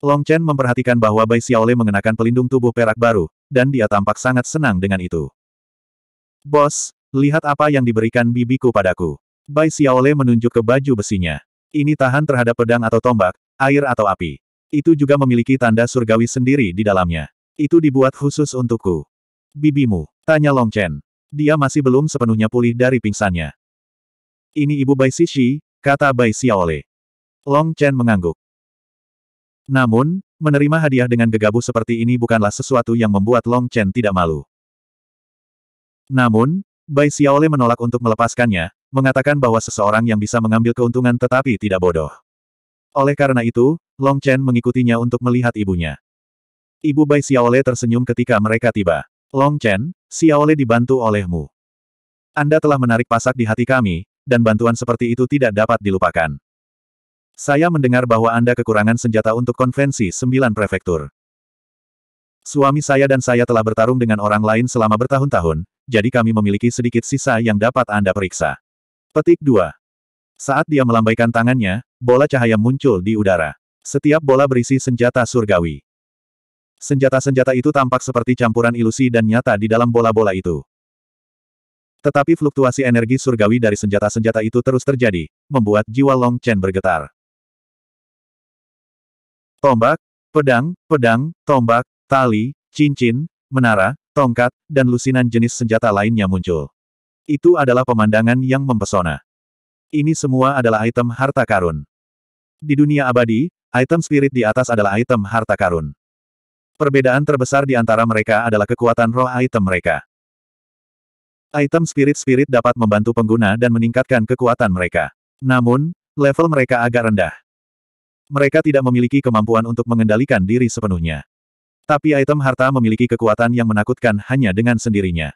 Long Chen memperhatikan bahwa Bai Xiaole mengenakan pelindung tubuh perak baru, dan dia tampak sangat senang dengan itu. Bos, lihat apa yang diberikan bibiku padaku. Bai Xiaole menunjuk ke baju besinya. Ini tahan terhadap pedang atau tombak, air atau api. Itu juga memiliki tanda surgawi sendiri di dalamnya. Itu dibuat khusus untukku. Bibimu, tanya Long Chen. Dia masih belum sepenuhnya pulih dari pingsannya. Ini ibu Bai Sishi, kata Bai Xiaole. Long Chen mengangguk. Namun, menerima hadiah dengan gegabah seperti ini bukanlah sesuatu yang membuat Long Chen tidak malu. Namun, Bai Xiaole menolak untuk melepaskannya, mengatakan bahwa seseorang yang bisa mengambil keuntungan tetapi tidak bodoh. Oleh karena itu, Long Chen mengikutinya untuk melihat ibunya. Ibu Bai Xiaole tersenyum ketika mereka tiba. Long Chen, Xiaole dibantu olehmu. Anda telah menarik pasak di hati kami, dan bantuan seperti itu tidak dapat dilupakan. Saya mendengar bahwa Anda kekurangan senjata untuk konvensi sembilan prefektur. Suami saya dan saya telah bertarung dengan orang lain selama bertahun-tahun, jadi kami memiliki sedikit sisa yang dapat Anda periksa. Petik 2. Saat dia melambaikan tangannya, bola cahaya muncul di udara. Setiap bola berisi senjata surgawi. Senjata-senjata itu tampak seperti campuran ilusi dan nyata di dalam bola-bola itu. Tetapi fluktuasi energi surgawi dari senjata-senjata itu terus terjadi, membuat jiwa Long Chen bergetar. Tombak, pedang, pedang, tombak, tali, cincin, menara, tongkat, dan lusinan jenis senjata lainnya muncul. Itu adalah pemandangan yang mempesona. Ini semua adalah item harta karun. Di dunia abadi, item spirit di atas adalah item harta karun. Perbedaan terbesar di antara mereka adalah kekuatan roh item mereka. Item spirit-spirit dapat membantu pengguna dan meningkatkan kekuatan mereka. Namun, level mereka agak rendah. Mereka tidak memiliki kemampuan untuk mengendalikan diri sepenuhnya. Tapi item harta memiliki kekuatan yang menakutkan hanya dengan sendirinya.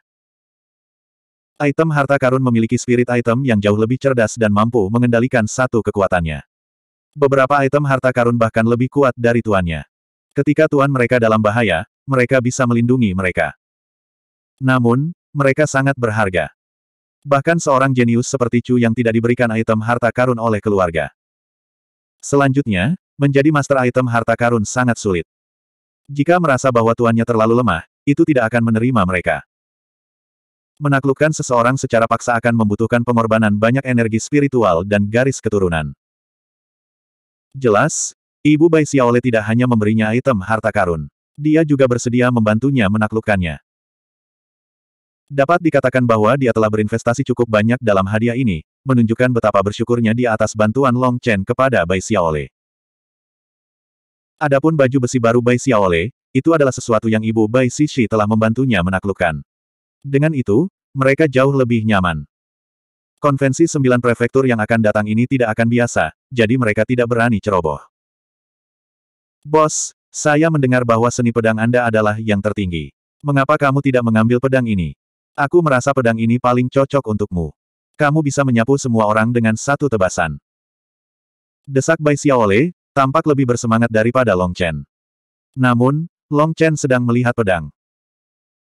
Item harta karun memiliki spirit item yang jauh lebih cerdas dan mampu mengendalikan satu kekuatannya. Beberapa item harta karun bahkan lebih kuat dari tuannya. Ketika tuan mereka dalam bahaya, mereka bisa melindungi mereka. Namun, mereka sangat berharga. Bahkan seorang jenius seperti Chu yang tidak diberikan item harta karun oleh keluarga. Selanjutnya, menjadi master item harta karun sangat sulit. Jika merasa bahwa tuannya terlalu lemah, itu tidak akan menerima mereka. Menaklukkan seseorang secara paksa akan membutuhkan pengorbanan banyak energi spiritual dan garis keturunan. Jelas, Ibu Bai Xiaole tidak hanya memberinya item harta karun. Dia juga bersedia membantunya menaklukkannya. Dapat dikatakan bahwa dia telah berinvestasi cukup banyak dalam hadiah ini, menunjukkan betapa bersyukurnya di atas bantuan Long Chen kepada Bai Xiaole. Adapun baju besi baru Bai Xiaole, itu adalah sesuatu yang ibu Bai Xixi telah membantunya menaklukkan. Dengan itu, mereka jauh lebih nyaman. Konvensi sembilan prefektur yang akan datang ini tidak akan biasa, jadi mereka tidak berani ceroboh. Bos, saya mendengar bahwa seni pedang Anda adalah yang tertinggi. Mengapa kamu tidak mengambil pedang ini? Aku merasa pedang ini paling cocok untukmu. Kamu bisa menyapu semua orang dengan satu tebasan. Desak Bai Xiaole, tampak lebih bersemangat daripada Long Chen. Namun, Long Chen sedang melihat pedang.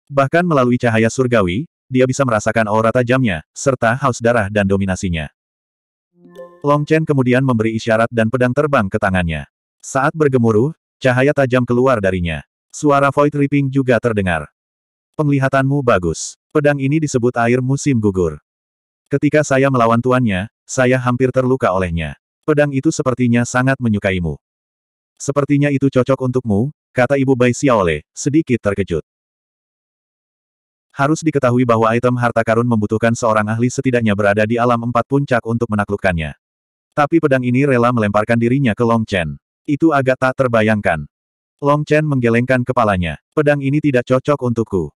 Bahkan melalui cahaya surgawi, dia bisa merasakan aura tajamnya, serta haus darah dan dominasinya. Long Chen kemudian memberi isyarat dan pedang terbang ke tangannya. Saat bergemuruh, cahaya tajam keluar darinya. Suara Void Ripping juga terdengar. Penglihatanmu bagus. Pedang ini disebut air musim gugur. Ketika saya melawan tuannya, saya hampir terluka olehnya. Pedang itu sepertinya sangat menyukaimu. Sepertinya itu cocok untukmu, kata Ibu Bai Xiaole, sedikit terkejut. Harus diketahui bahwa item harta karun membutuhkan seorang ahli setidaknya berada di alam empat puncak untuk menaklukkannya. Tapi pedang ini rela melemparkan dirinya ke Long Chen. Itu agak tak terbayangkan. Long Chen menggelengkan kepalanya. Pedang ini tidak cocok untukku.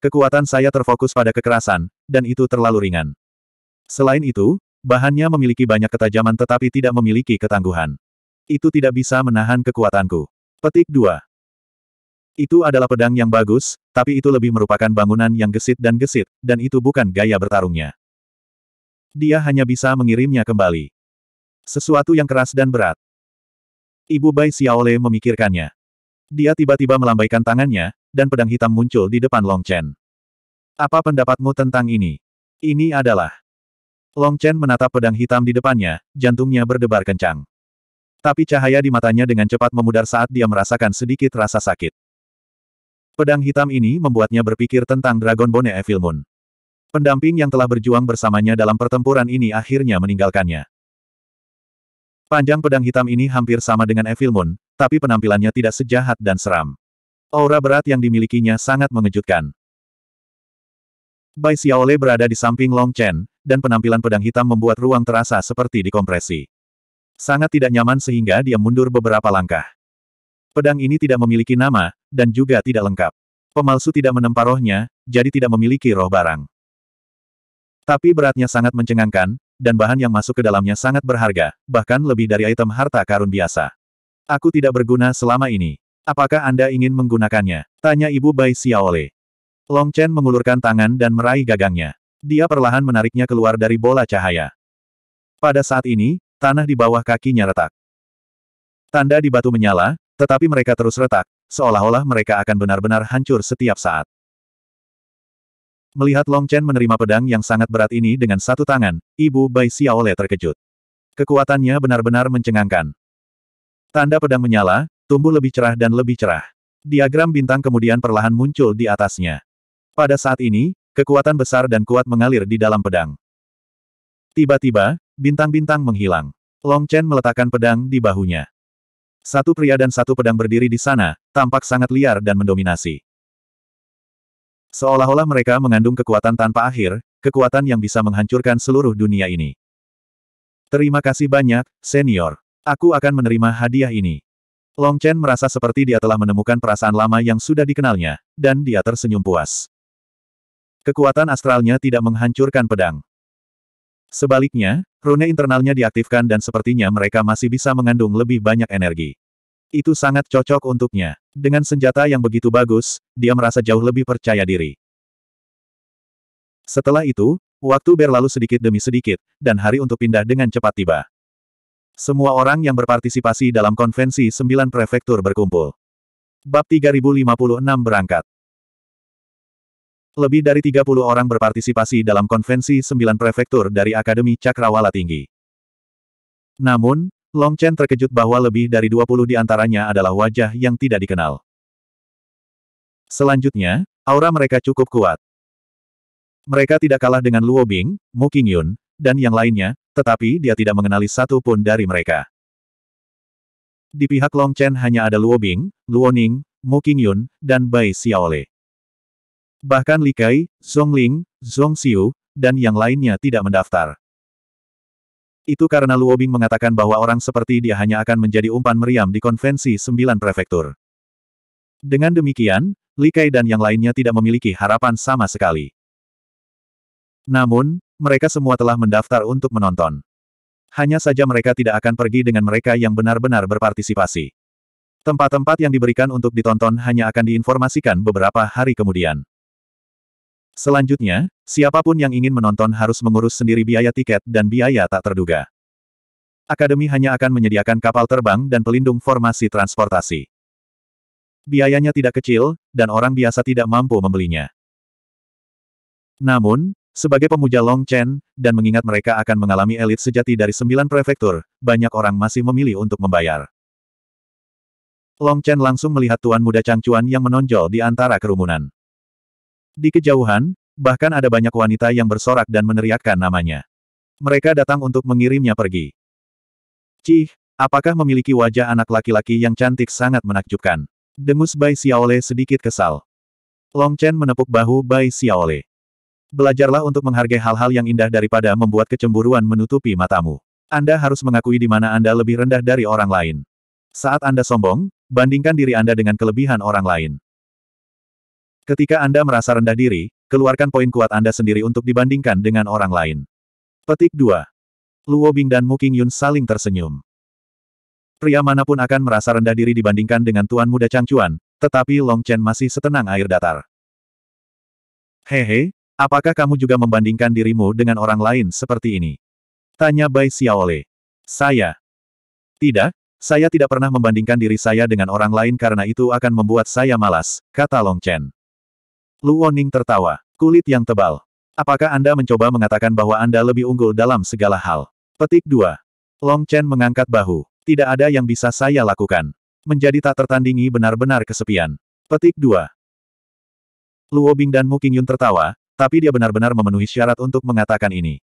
Kekuatan saya terfokus pada kekerasan, dan itu terlalu ringan. Selain itu, bahannya memiliki banyak ketajaman tetapi tidak memiliki ketangguhan. Itu tidak bisa menahan kekuatanku. Petik 2. Itu adalah pedang yang bagus, tapi itu lebih merupakan bangunan yang gesit dan gesit, dan itu bukan gaya bertarungnya. Dia hanya bisa mengirimnya kembali. Sesuatu yang keras dan berat. Ibu Bai Xiaole memikirkannya. Dia tiba-tiba melambaikan tangannya, dan pedang hitam muncul di depan Long Chen. Apa pendapatmu tentang ini? Ini adalah... Long Chen menatap pedang hitam di depannya, jantungnya berdebar kencang. Tapi cahaya di matanya dengan cepat memudar saat dia merasakan sedikit rasa sakit. Pedang hitam ini membuatnya berpikir tentang Dragon Bone Evil Moon. Pendamping yang telah berjuang bersamanya dalam pertempuran ini akhirnya meninggalkannya. Panjang pedang hitam ini hampir sama dengan Evil Moon, tapi penampilannya tidak sejahat dan seram. Aura berat yang dimilikinya sangat mengejutkan. Bai Xiaole berada di samping Long Chen, dan penampilan pedang hitam membuat ruang terasa seperti dikompresi. Sangat tidak nyaman sehingga dia mundur beberapa langkah. Pedang ini tidak memiliki nama, dan juga tidak lengkap. Pemalsu tidak menempa rohnya, jadi tidak memiliki roh barang. Tapi beratnya sangat mencengangkan, dan bahan yang masuk ke dalamnya sangat berharga, bahkan lebih dari item harta karun biasa. Aku tidak berguna selama ini. Apakah Anda ingin menggunakannya? Tanya Ibu Bai Xiaole. Long Chen mengulurkan tangan dan meraih gagangnya. Dia perlahan menariknya keluar dari bola cahaya. Pada saat ini, tanah di bawah kakinya retak. Tanda di batu menyala, tetapi mereka terus retak, seolah-olah mereka akan benar-benar hancur setiap saat. Melihat Long Chen menerima pedang yang sangat berat ini dengan satu tangan, ibu Bai Xiaole terkejut. Kekuatannya benar-benar mencengangkan. Tanda pedang menyala, tumbuh lebih cerah dan lebih cerah. Diagram bintang kemudian perlahan muncul di atasnya. Pada saat ini, kekuatan besar dan kuat mengalir di dalam pedang. Tiba-tiba, bintang-bintang menghilang. Long Chen meletakkan pedang di bahunya. Satu pria dan satu pedang berdiri di sana, tampak sangat liar dan mendominasi. Seolah-olah mereka mengandung kekuatan tanpa akhir, kekuatan yang bisa menghancurkan seluruh dunia ini. Terima kasih banyak, senior. Aku akan menerima hadiah ini. Long Chen merasa seperti dia telah menemukan perasaan lama yang sudah dikenalnya, dan dia tersenyum puas. Kekuatan astralnya tidak menghancurkan pedang. Sebaliknya, rune internalnya diaktifkan dan sepertinya mereka masih bisa mengandung lebih banyak energi. Itu sangat cocok untuknya. Dengan senjata yang begitu bagus, dia merasa jauh lebih percaya diri. Setelah itu, waktu berlalu sedikit demi sedikit, dan hari untuk pindah dengan cepat tiba. Semua orang yang berpartisipasi dalam konvensi sembilan prefektur berkumpul. Bab 3056 berangkat. Lebih dari 30 orang berpartisipasi dalam konvensi sembilan prefektur dari Akademi Cakrawala Tinggi. Namun, Long Chen terkejut bahwa lebih dari 20 di antaranya adalah wajah yang tidak dikenal. Selanjutnya, aura mereka cukup kuat. Mereka tidak kalah dengan Luo Bing, Mu Qingyun, dan yang lainnya, tetapi dia tidak mengenali satu pun dari mereka. Di pihak Long Chen hanya ada Luo Bing, Luo Ning, Mu Qingyun, dan Bai Xiaole. Bahkan Li Kai, Zhong Ling, Zhong Xiu, dan yang lainnya tidak mendaftar. Itu karena Luobing mengatakan bahwa orang seperti dia hanya akan menjadi umpan meriam di konvensi sembilan prefektur. Dengan demikian, Li Kai dan yang lainnya tidak memiliki harapan sama sekali. Namun, mereka semua telah mendaftar untuk menonton. Hanya saja mereka tidak akan pergi dengan mereka yang benar-benar berpartisipasi. Tempat-tempat yang diberikan untuk ditonton hanya akan diinformasikan beberapa hari kemudian. Selanjutnya, siapapun yang ingin menonton harus mengurus sendiri biaya tiket dan biaya tak terduga. Akademi hanya akan menyediakan kapal terbang dan pelindung formasi transportasi. Biayanya tidak kecil, dan orang biasa tidak mampu membelinya. Namun, sebagai pemuja Long Chen, dan mengingat mereka akan mengalami elit sejati dari sembilan prefektur, banyak orang masih memilih untuk membayar. Long Chen langsung melihat tuan muda Changchuan yang menonjol di antara kerumunan. Di kejauhan, bahkan ada banyak wanita yang bersorak dan meneriakkan namanya. Mereka datang untuk mengirimnya pergi. Cih, apakah memiliki wajah anak laki-laki yang cantik sangat menakjubkan? Dengus Bai Xiaole sedikit kesal. Long Chen menepuk bahu Bai Xiaole. Belajarlah untuk menghargai hal-hal yang indah daripada membuat kecemburuan menutupi matamu. Anda harus mengakui di mana Anda lebih rendah dari orang lain. Saat Anda sombong, bandingkan diri Anda dengan kelebihan orang lain. Ketika Anda merasa rendah diri, keluarkan poin kuat Anda sendiri untuk dibandingkan dengan orang lain. Petik 2. Luo Bing dan Mu Yun saling tersenyum. Pria manapun akan merasa rendah diri dibandingkan dengan Tuan Muda Changchuan, tetapi Long Chen masih setenang air datar. Hehe, apakah kamu juga membandingkan dirimu dengan orang lain seperti ini? Tanya Bai Xiaole. Saya. Tidak, saya tidak pernah membandingkan diri saya dengan orang lain karena itu akan membuat saya malas, kata Long Chen. Lu Woning tertawa. Kulit yang tebal. Apakah Anda mencoba mengatakan bahwa Anda lebih unggul dalam segala hal? Petik 2. Long Chen mengangkat bahu. Tidak ada yang bisa saya lakukan. Menjadi tak tertandingi benar-benar kesepian. Petik 2. Luo Bing dan Mu King Yun tertawa, tapi dia benar-benar memenuhi syarat untuk mengatakan ini.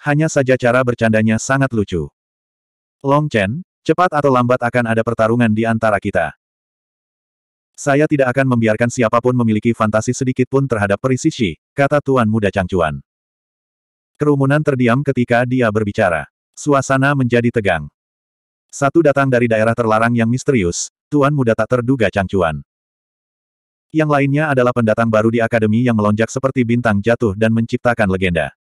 Hanya saja cara bercandanya sangat lucu. Long Chen, cepat atau lambat akan ada pertarungan di antara kita. Saya tidak akan membiarkan siapapun memiliki fantasi sedikit pun terhadap perisi Shi, kata Tuan Muda Changcuan. Kerumunan terdiam ketika dia berbicara. Suasana menjadi tegang. Satu datang dari daerah terlarang yang misterius, Tuan Muda tak terduga Changcuan. Yang lainnya adalah pendatang baru di akademi yang melonjak seperti bintang jatuh dan menciptakan legenda.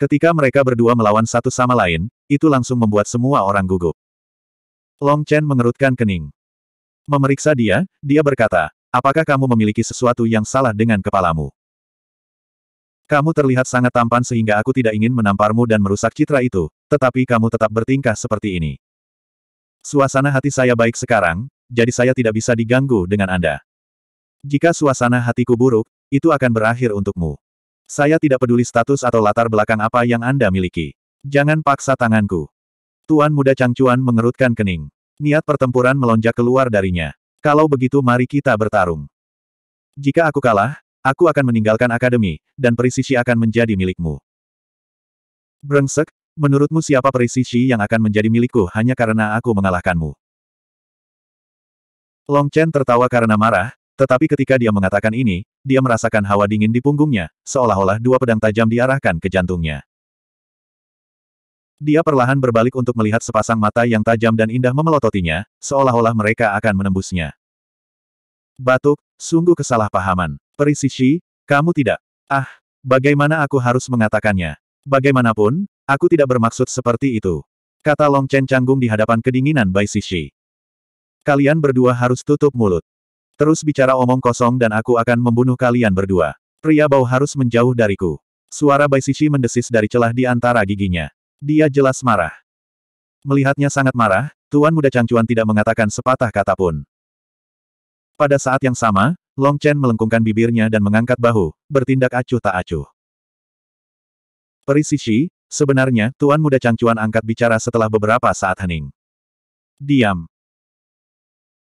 Ketika mereka berdua melawan satu sama lain, itu langsung membuat semua orang gugup. Long Chen mengerutkan kening. Memeriksa dia, dia berkata, apakah kamu memiliki sesuatu yang salah dengan kepalamu? Kamu terlihat sangat tampan sehingga aku tidak ingin menamparmu dan merusak citra itu, tetapi kamu tetap bertingkah seperti ini. Suasana hati saya baik sekarang, jadi saya tidak bisa diganggu dengan Anda. Jika suasana hatiku buruk, itu akan berakhir untukmu. Saya tidak peduli status atau latar belakang apa yang Anda miliki. Jangan paksa tanganku. Tuan muda Changcuan mengerutkan kening. Niat pertempuran melonjak keluar darinya. Kalau begitu mari kita bertarung. Jika aku kalah, aku akan meninggalkan akademi, dan Perisisi akan menjadi milikmu. Brengsek, menurutmu siapa Perisisi yang akan menjadi milikku hanya karena aku mengalahkanmu? Long Chen tertawa karena marah, tetapi ketika dia mengatakan ini, dia merasakan hawa dingin di punggungnya, seolah-olah dua pedang tajam diarahkan ke jantungnya. Dia perlahan berbalik untuk melihat sepasang mata yang tajam dan indah memelototinya, seolah-olah mereka akan menembusnya. Batuk, sungguh kesalahpahaman. Perisishi, kamu tidak. Ah, bagaimana aku harus mengatakannya? Bagaimanapun, aku tidak bermaksud seperti itu. Kata Long Chen canggung di hadapan kedinginan Bai Sishi. Kalian berdua harus tutup mulut. Terus bicara omong kosong dan aku akan membunuh kalian berdua. Pria bau harus menjauh dariku. Suara Bai Sishi mendesis dari celah di antara giginya. Dia jelas marah. Melihatnya sangat marah, Tuan Muda Changcuan tidak mengatakan sepatah kata pun. Pada saat yang sama, Long Chen melengkungkan bibirnya dan mengangkat bahu, bertindak acuh tak acuh. Perisishi, sebenarnya, Tuan Muda Changcuan angkat bicara setelah beberapa saat hening. Diam.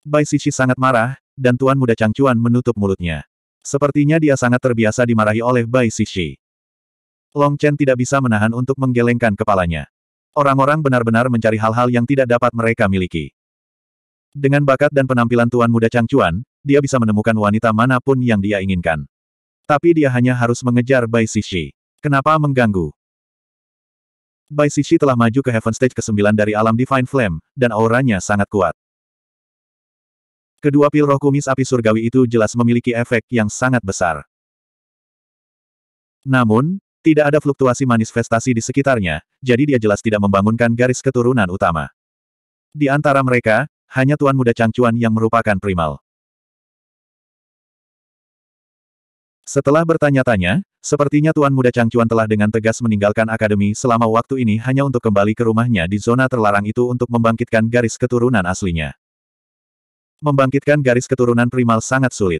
Bai Sishi sangat marah, dan Tuan Muda Changcuan menutup mulutnya. Sepertinya dia sangat terbiasa dimarahi oleh Bai Sishi. Long Chen tidak bisa menahan untuk menggelengkan kepalanya. Orang-orang benar-benar mencari hal-hal yang tidak dapat mereka miliki. Dengan bakat dan penampilan tuan muda Chuan, dia bisa menemukan wanita manapun yang dia inginkan. Tapi dia hanya harus mengejar Bai Sisi. Kenapa mengganggu? Bai Sisi telah maju ke Heaven Stage ke-9 dari alam Divine Flame, dan auranya sangat kuat. Kedua pil roh kumis api surgawi itu jelas memiliki efek yang sangat besar. Namun, tidak ada fluktuasi manifestasi di sekitarnya, jadi dia jelas tidak membangunkan garis keturunan utama. Di antara mereka, hanya Tuan Muda Changchuan yang merupakan primal. Setelah bertanya-tanya, sepertinya Tuan Muda Changchuan telah dengan tegas meninggalkan akademi selama waktu ini hanya untuk kembali ke rumahnya di zona terlarang itu untuk membangkitkan garis keturunan aslinya. Membangkitkan garis keturunan primal sangat sulit.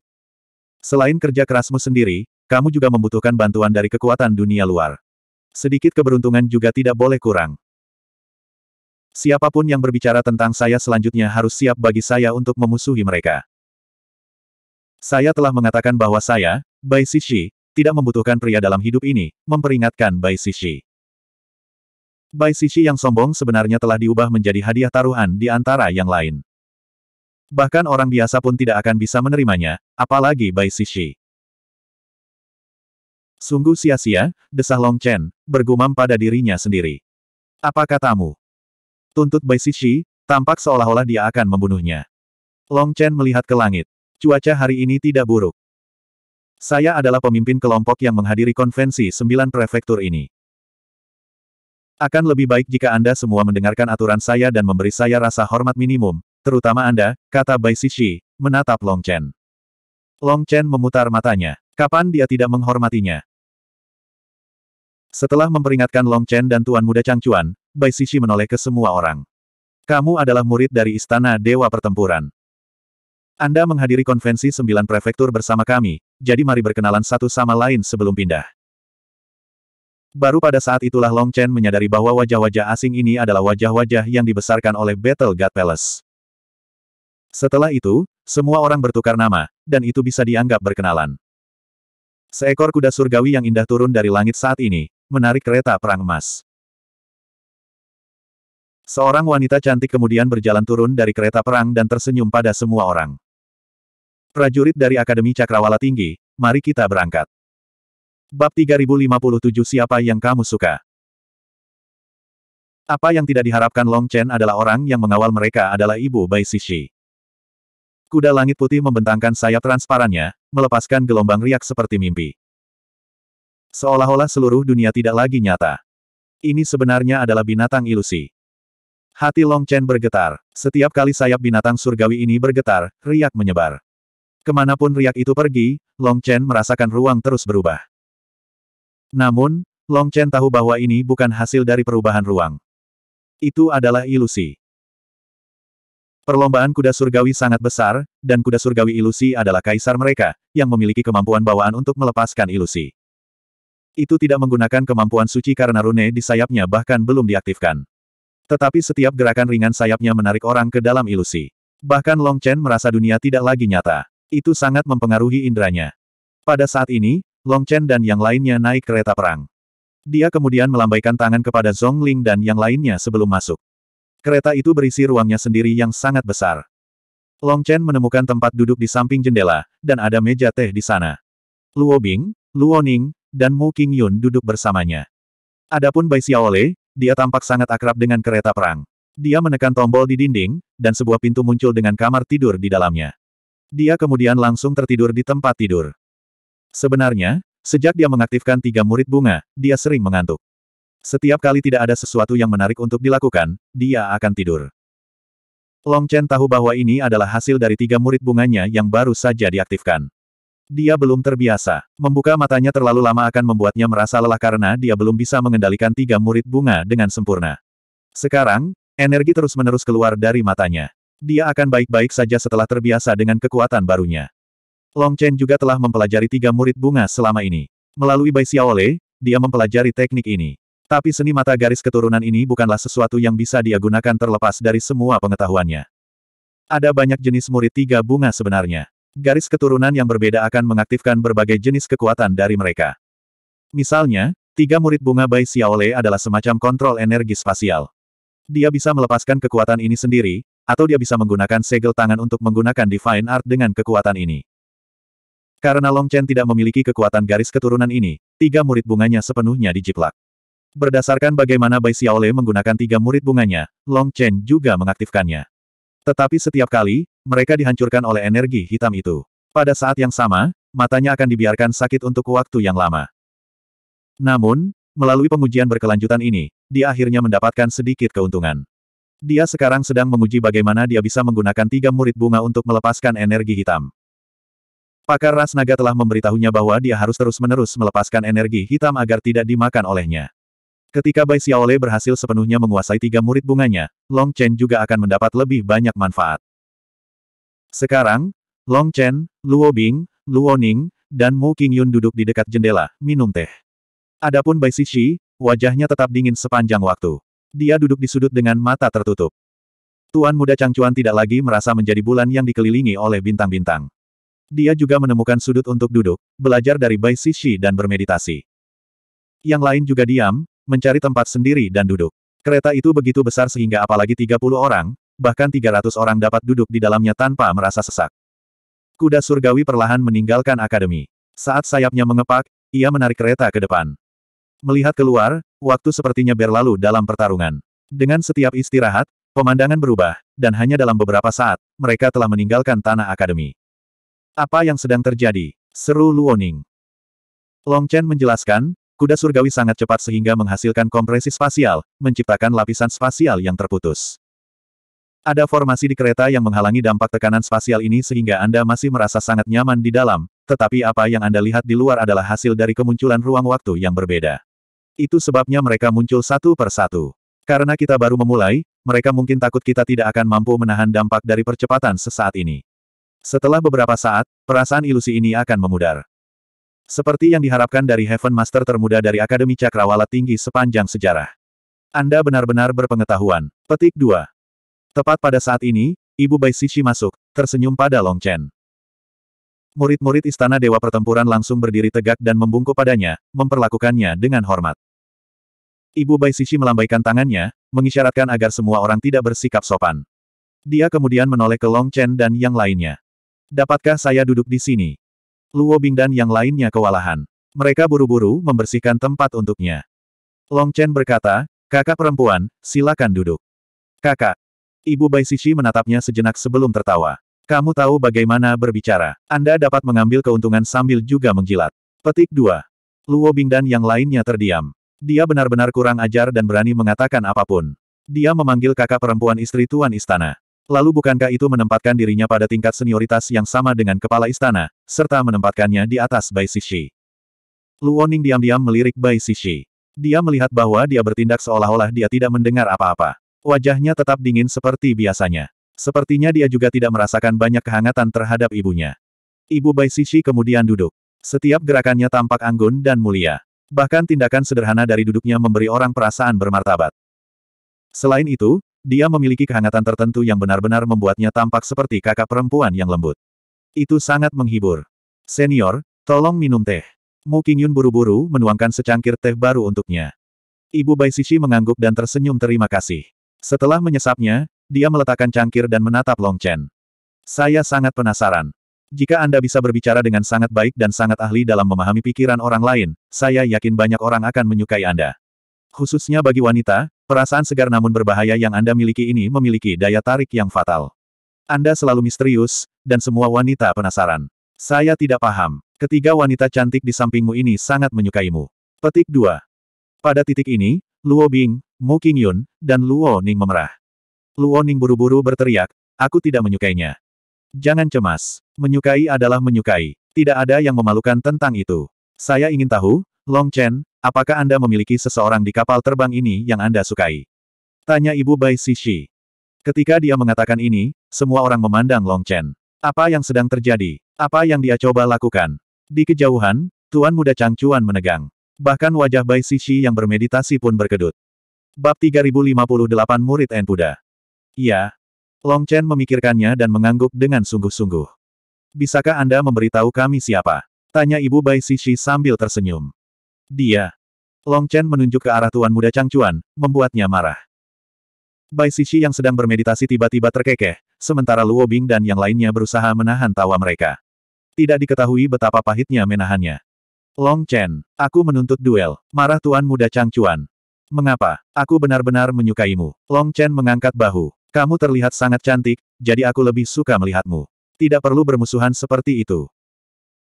Selain kerja kerasmu sendiri, kamu juga membutuhkan bantuan dari kekuatan dunia luar. Sedikit keberuntungan juga tidak boleh kurang. Siapapun yang berbicara tentang saya selanjutnya harus siap bagi saya untuk memusuhi mereka. Saya telah mengatakan bahwa saya, Bai Sishi, tidak membutuhkan pria dalam hidup ini, memperingatkan Bai Sishi. Bai Sishi yang sombong sebenarnya telah diubah menjadi hadiah taruhan di antara yang lain. Bahkan orang biasa pun tidak akan bisa menerimanya, apalagi Bai Sishi. Sungguh sia-sia, desah Long Chen, bergumam pada dirinya sendiri. Apa katamu? Tuntut Bai Sishi, tampak seolah-olah dia akan membunuhnya. Long Chen melihat ke langit. Cuaca hari ini tidak buruk. Saya adalah pemimpin kelompok yang menghadiri konvensi sembilan prefektur ini. Akan lebih baik jika Anda semua mendengarkan aturan saya dan memberi saya rasa hormat minimum, terutama Anda, kata Bai Sishi, menatap Long Chen. Long Chen memutar matanya. Kapan dia tidak menghormatinya? Setelah memperingatkan Long Chen dan Tuan Muda Changchuan, Bai Sisi menoleh ke semua orang. Kamu adalah murid dari Istana Dewa Pertempuran. Anda menghadiri konvensi sembilan prefektur bersama kami, jadi mari berkenalan satu sama lain sebelum pindah. Baru pada saat itulah Long Chen menyadari bahwa wajah-wajah asing ini adalah wajah-wajah yang dibesarkan oleh Battle God Palace. Setelah itu, semua orang bertukar nama, dan itu bisa dianggap berkenalan. Seekor kuda surgawi yang indah turun dari langit saat ini, menarik kereta perang emas. Seorang wanita cantik kemudian berjalan turun dari kereta perang dan tersenyum pada semua orang. Prajurit dari Akademi Cakrawala Tinggi, mari kita berangkat. Bab 3057 Siapa yang kamu suka? Apa yang tidak diharapkan Long Chen adalah orang yang mengawal mereka adalah Ibu Bai Sishi. Kuda langit putih membentangkan sayap transparannya, melepaskan gelombang riak seperti mimpi. Seolah-olah seluruh dunia tidak lagi nyata. Ini sebenarnya adalah binatang ilusi. Hati Long Chen bergetar. Setiap kali sayap binatang surgawi ini bergetar, riak menyebar. Kemanapun riak itu pergi, Long Chen merasakan ruang terus berubah. Namun, Long Chen tahu bahwa ini bukan hasil dari perubahan ruang. Itu adalah ilusi. Perlombaan kuda surgawi sangat besar, dan kuda surgawi ilusi adalah kaisar mereka, yang memiliki kemampuan bawaan untuk melepaskan ilusi. Itu tidak menggunakan kemampuan suci karena rune di sayapnya bahkan belum diaktifkan. Tetapi setiap gerakan ringan sayapnya menarik orang ke dalam ilusi. Bahkan Long Chen merasa dunia tidak lagi nyata. Itu sangat mempengaruhi inderanya. Pada saat ini, Long Chen dan yang lainnya naik kereta perang. Dia kemudian melambaikan tangan kepada Zhong Ling dan yang lainnya sebelum masuk. Kereta itu berisi ruangnya sendiri yang sangat besar. Long Chen menemukan tempat duduk di samping jendela, dan ada meja teh di sana. Luo Bing, Luo Ning, dan Mu Qingyun duduk bersamanya. Adapun Bai Xiaole, dia tampak sangat akrab dengan kereta perang. Dia menekan tombol di dinding, dan sebuah pintu muncul dengan kamar tidur di dalamnya. Dia kemudian langsung tertidur di tempat tidur. Sebenarnya, sejak dia mengaktifkan tiga murid bunga, dia sering mengantuk. Setiap kali tidak ada sesuatu yang menarik untuk dilakukan, dia akan tidur. Long Chen tahu bahwa ini adalah hasil dari tiga murid bunganya yang baru saja diaktifkan. Dia belum terbiasa. Membuka matanya terlalu lama akan membuatnya merasa lelah karena dia belum bisa mengendalikan tiga murid bunga dengan sempurna. Sekarang, energi terus-menerus keluar dari matanya. Dia akan baik-baik saja setelah terbiasa dengan kekuatan barunya. Long Chen juga telah mempelajari tiga murid bunga selama ini. Melalui Bai Xiaole, dia mempelajari teknik ini. Tapi seni mata garis keturunan ini bukanlah sesuatu yang bisa dia gunakan terlepas dari semua pengetahuannya. Ada banyak jenis murid tiga bunga sebenarnya. Garis keturunan yang berbeda akan mengaktifkan berbagai jenis kekuatan dari mereka. Misalnya, tiga murid bunga Bai Xiaole adalah semacam kontrol energi spasial. Dia bisa melepaskan kekuatan ini sendiri, atau dia bisa menggunakan segel tangan untuk menggunakan Divine Art dengan kekuatan ini. Karena Long Chen tidak memiliki kekuatan garis keturunan ini, tiga murid bunganya sepenuhnya dijiplak. Berdasarkan bagaimana Bai Xiaole menggunakan tiga murid bunganya, Long Chen juga mengaktifkannya. Tetapi setiap kali, mereka dihancurkan oleh energi hitam itu. Pada saat yang sama, matanya akan dibiarkan sakit untuk waktu yang lama. Namun, melalui pengujian berkelanjutan ini, dia akhirnya mendapatkan sedikit keuntungan. Dia sekarang sedang menguji bagaimana dia bisa menggunakan tiga murid bunga untuk melepaskan energi hitam. Pakar ras naga telah memberitahunya bahwa dia harus terus-menerus melepaskan energi hitam agar tidak dimakan olehnya. Ketika Bai Xiaole berhasil sepenuhnya menguasai tiga murid bunganya, Long Chen juga akan mendapat lebih banyak manfaat. Sekarang, Long Chen, Luo Bing, Luo Ning, dan Mu Qingyun duduk di dekat jendela, minum teh. Adapun Bai Sishi, wajahnya tetap dingin sepanjang waktu. Dia duduk di sudut dengan mata tertutup. Tuan muda Changchuan tidak lagi merasa menjadi bulan yang dikelilingi oleh bintang-bintang. Dia juga menemukan sudut untuk duduk, belajar dari Bai Sishi dan bermeditasi. Yang lain juga diam, mencari tempat sendiri dan duduk. Kereta itu begitu besar sehingga apalagi 30 orang, bahkan 300 orang dapat duduk di dalamnya tanpa merasa sesak. Kuda surgawi perlahan meninggalkan akademi. Saat sayapnya mengepak, ia menarik kereta ke depan. Melihat keluar, waktu sepertinya berlalu dalam pertarungan. Dengan setiap istirahat, pemandangan berubah, dan hanya dalam beberapa saat, mereka telah meninggalkan tanah akademi. Apa yang sedang terjadi? Seru Luoning. Long Chen menjelaskan, kuda surgawi sangat cepat sehingga menghasilkan kompresi spasial, menciptakan lapisan spasial yang terputus. Ada formasi di kereta yang menghalangi dampak tekanan spasial ini sehingga Anda masih merasa sangat nyaman di dalam, tetapi apa yang Anda lihat di luar adalah hasil dari kemunculan ruang waktu yang berbeda. Itu sebabnya mereka muncul satu per satu. Karena kita baru memulai, mereka mungkin takut kita tidak akan mampu menahan dampak dari percepatan sesaat ini. Setelah beberapa saat, perasaan ilusi ini akan memudar. Seperti yang diharapkan dari Heaven Master termuda dari Akademi Cakrawala Tinggi sepanjang sejarah. Anda benar-benar berpengetahuan. Petik 2. Tepat pada saat ini, Ibu Bai Sishi masuk, tersenyum pada Long Chen. Murid-murid Istana Dewa Pertempuran langsung berdiri tegak dan membungkuk padanya, memperlakukannya dengan hormat. Ibu Bai Sishi melambaikan tangannya, mengisyaratkan agar semua orang tidak bersikap sopan. Dia kemudian menoleh ke Long Chen dan yang lainnya. Dapatkah saya duduk di sini? Luo Bing dan yang lainnya kewalahan. Mereka buru-buru membersihkan tempat untuknya. Long Chen berkata, kakak perempuan, silakan duduk. Kakak, Ibu Bai Sishi menatapnya sejenak sebelum tertawa. Kamu tahu bagaimana berbicara. Anda dapat mengambil keuntungan sambil juga menjilat. Petik 2. Luo Bing dan yang lainnya terdiam. Dia benar-benar kurang ajar dan berani mengatakan apapun. Dia memanggil kakak perempuan istri Tuan Istana. Lalu bukankah itu menempatkan dirinya pada tingkat senioritas yang sama dengan kepala istana, serta menempatkannya di atas Bai Sishi. Ning diam-diam melirik Bai Sishi. Dia melihat bahwa dia bertindak seolah-olah dia tidak mendengar apa-apa. Wajahnya tetap dingin seperti biasanya. Sepertinya dia juga tidak merasakan banyak kehangatan terhadap ibunya. Ibu Bai Sishi kemudian duduk. Setiap gerakannya tampak anggun dan mulia. Bahkan tindakan sederhana dari duduknya memberi orang perasaan bermartabat. Selain itu, dia memiliki kehangatan tertentu yang benar-benar membuatnya tampak seperti kakak perempuan yang lembut. Itu sangat menghibur. Senior, tolong minum teh. Mu Qingyun buru-buru menuangkan secangkir teh baru untuknya. Ibu Bai Sishi mengangguk dan tersenyum terima kasih. Setelah menyesapnya, dia meletakkan cangkir dan menatap Long Chen. Saya sangat penasaran. Jika Anda bisa berbicara dengan sangat baik dan sangat ahli dalam memahami pikiran orang lain, saya yakin banyak orang akan menyukai Anda. Khususnya bagi wanita, perasaan segar namun berbahaya yang Anda miliki ini memiliki daya tarik yang fatal. Anda selalu misterius, dan semua wanita penasaran. Saya tidak paham. Ketiga wanita cantik di sampingmu ini sangat menyukaimu. Petik 2. Pada titik ini, Luo Bing, Mu Qingyun, dan Luo Ning memerah. Luo Ning buru-buru berteriak, aku tidak menyukainya. Jangan cemas, menyukai adalah menyukai, tidak ada yang memalukan tentang itu. Saya ingin tahu, Long Chen, apakah Anda memiliki seseorang di kapal terbang ini yang Anda sukai? Tanya Ibu Bai Sishi. Ketika dia mengatakan ini, semua orang memandang Long Chen. Apa yang sedang terjadi? Apa yang dia coba lakukan? Di kejauhan, Tuan Muda Changchuan menegang. Bahkan wajah Bai Sishi yang bermeditasi pun berkedut. Bab 3058 Murid Enpuda. Iya. Long Chen memikirkannya dan mengangguk dengan sungguh-sungguh. Bisakah Anda memberitahu kami siapa? Tanya Ibu Bai Sishi sambil tersenyum. Dia. Long Chen menunjuk ke arah Tuan Muda Changchuan, membuatnya marah. Bai Sishi yang sedang bermeditasi tiba-tiba terkekeh, sementara Luo Bing dan yang lainnya berusaha menahan tawa mereka. Tidak diketahui betapa pahitnya menahannya. Long Chen, aku menuntut duel, marah Tuan Muda Changchuan, Mengapa? Aku benar-benar menyukaimu. Long Chen mengangkat bahu. Kamu terlihat sangat cantik, jadi aku lebih suka melihatmu. Tidak perlu bermusuhan seperti itu.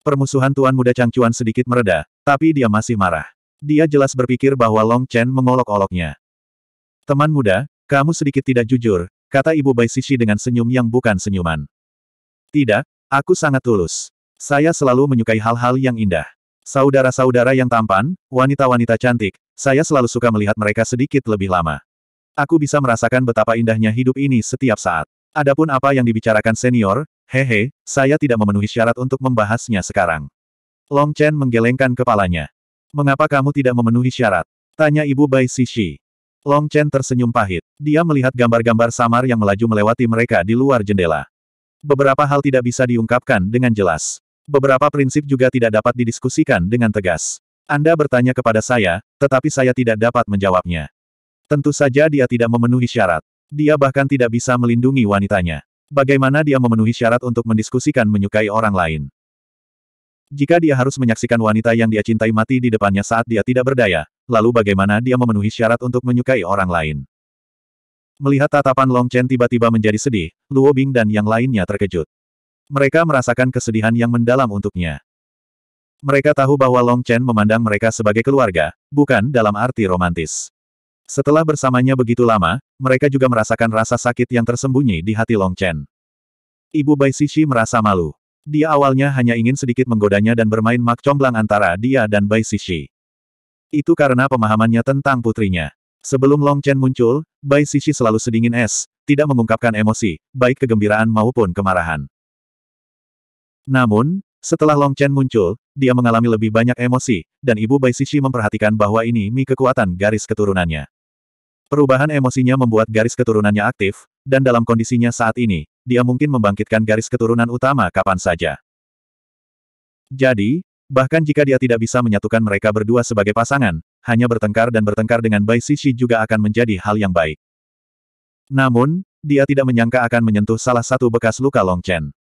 Permusuhan Tuan Muda Changchuan sedikit mereda, tapi dia masih marah. Dia jelas berpikir bahwa Long Chen mengolok-oloknya. Teman muda, kamu sedikit tidak jujur, kata Ibu Bai Sisi dengan senyum yang bukan senyuman. Tidak, aku sangat tulus. Saya selalu menyukai hal-hal yang indah. Saudara-saudara yang tampan, wanita-wanita cantik, saya selalu suka melihat mereka sedikit lebih lama. Aku bisa merasakan betapa indahnya hidup ini setiap saat. Adapun apa yang dibicarakan senior, hehe, saya tidak memenuhi syarat untuk membahasnya sekarang. Long Chen menggelengkan kepalanya. Mengapa kamu tidak memenuhi syarat? Tanya ibu Bai Sishi. Long Chen tersenyum pahit. Dia melihat gambar-gambar samar yang melaju melewati mereka di luar jendela. Beberapa hal tidak bisa diungkapkan dengan jelas. Beberapa prinsip juga tidak dapat didiskusikan dengan tegas. Anda bertanya kepada saya, tetapi saya tidak dapat menjawabnya. Tentu saja dia tidak memenuhi syarat. Dia bahkan tidak bisa melindungi wanitanya. Bagaimana dia memenuhi syarat untuk mendiskusikan menyukai orang lain? Jika dia harus menyaksikan wanita yang dia cintai mati di depannya saat dia tidak berdaya, lalu bagaimana dia memenuhi syarat untuk menyukai orang lain? Melihat tatapan Long Chen tiba-tiba menjadi sedih, Luo Bing dan yang lainnya terkejut. Mereka merasakan kesedihan yang mendalam untuknya. Mereka tahu bahwa Long Chen memandang mereka sebagai keluarga, bukan dalam arti romantis. Setelah bersamanya begitu lama, mereka juga merasakan rasa sakit yang tersembunyi di hati Long Chen. Ibu Bai Sishi merasa malu. Dia awalnya hanya ingin sedikit menggodanya dan bermain mak comblang antara dia dan Bai Sishi. Itu karena pemahamannya tentang putrinya. Sebelum Long Chen muncul, Bai Sishi selalu sedingin es, tidak mengungkapkan emosi, baik kegembiraan maupun kemarahan. Namun, setelah Long Chen muncul, dia mengalami lebih banyak emosi, dan ibu Bai Sishi memperhatikan bahwa ini mi kekuatan garis keturunannya. Perubahan emosinya membuat garis keturunannya aktif, dan dalam kondisinya saat ini, dia mungkin membangkitkan garis keturunan utama kapan saja. Jadi, bahkan jika dia tidak bisa menyatukan mereka berdua sebagai pasangan, hanya bertengkar dan bertengkar dengan Bai Sishi juga akan menjadi hal yang baik. Namun, dia tidak menyangka akan menyentuh salah satu bekas luka Long Chen.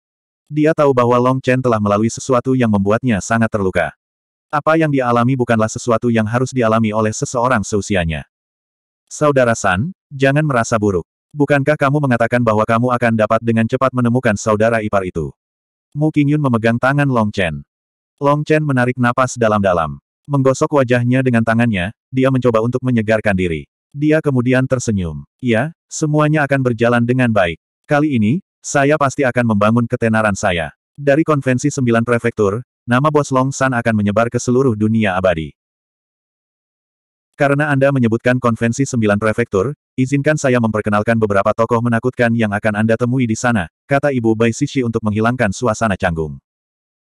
Dia tahu bahwa Long Chen telah melalui sesuatu yang membuatnya sangat terluka. Apa yang dia alami bukanlah sesuatu yang harus dialami oleh seseorang seusianya. Saudara San, jangan merasa buruk. Bukankah kamu mengatakan bahwa kamu akan dapat dengan cepat menemukan saudara ipar itu? Mu Qingyun memegang tangan Long Chen. Long Chen menarik napas dalam-dalam. Menggosok wajahnya dengan tangannya, dia mencoba untuk menyegarkan diri. Dia kemudian tersenyum. Ya, semuanya akan berjalan dengan baik. Kali ini, saya pasti akan membangun ketenaran saya. Dari konvensi sembilan prefektur, nama bos Long San akan menyebar ke seluruh dunia abadi. Karena Anda menyebutkan konvensi sembilan prefektur, izinkan saya memperkenalkan beberapa tokoh menakutkan yang akan Anda temui di sana, kata Ibu Bai Sishi untuk menghilangkan suasana canggung.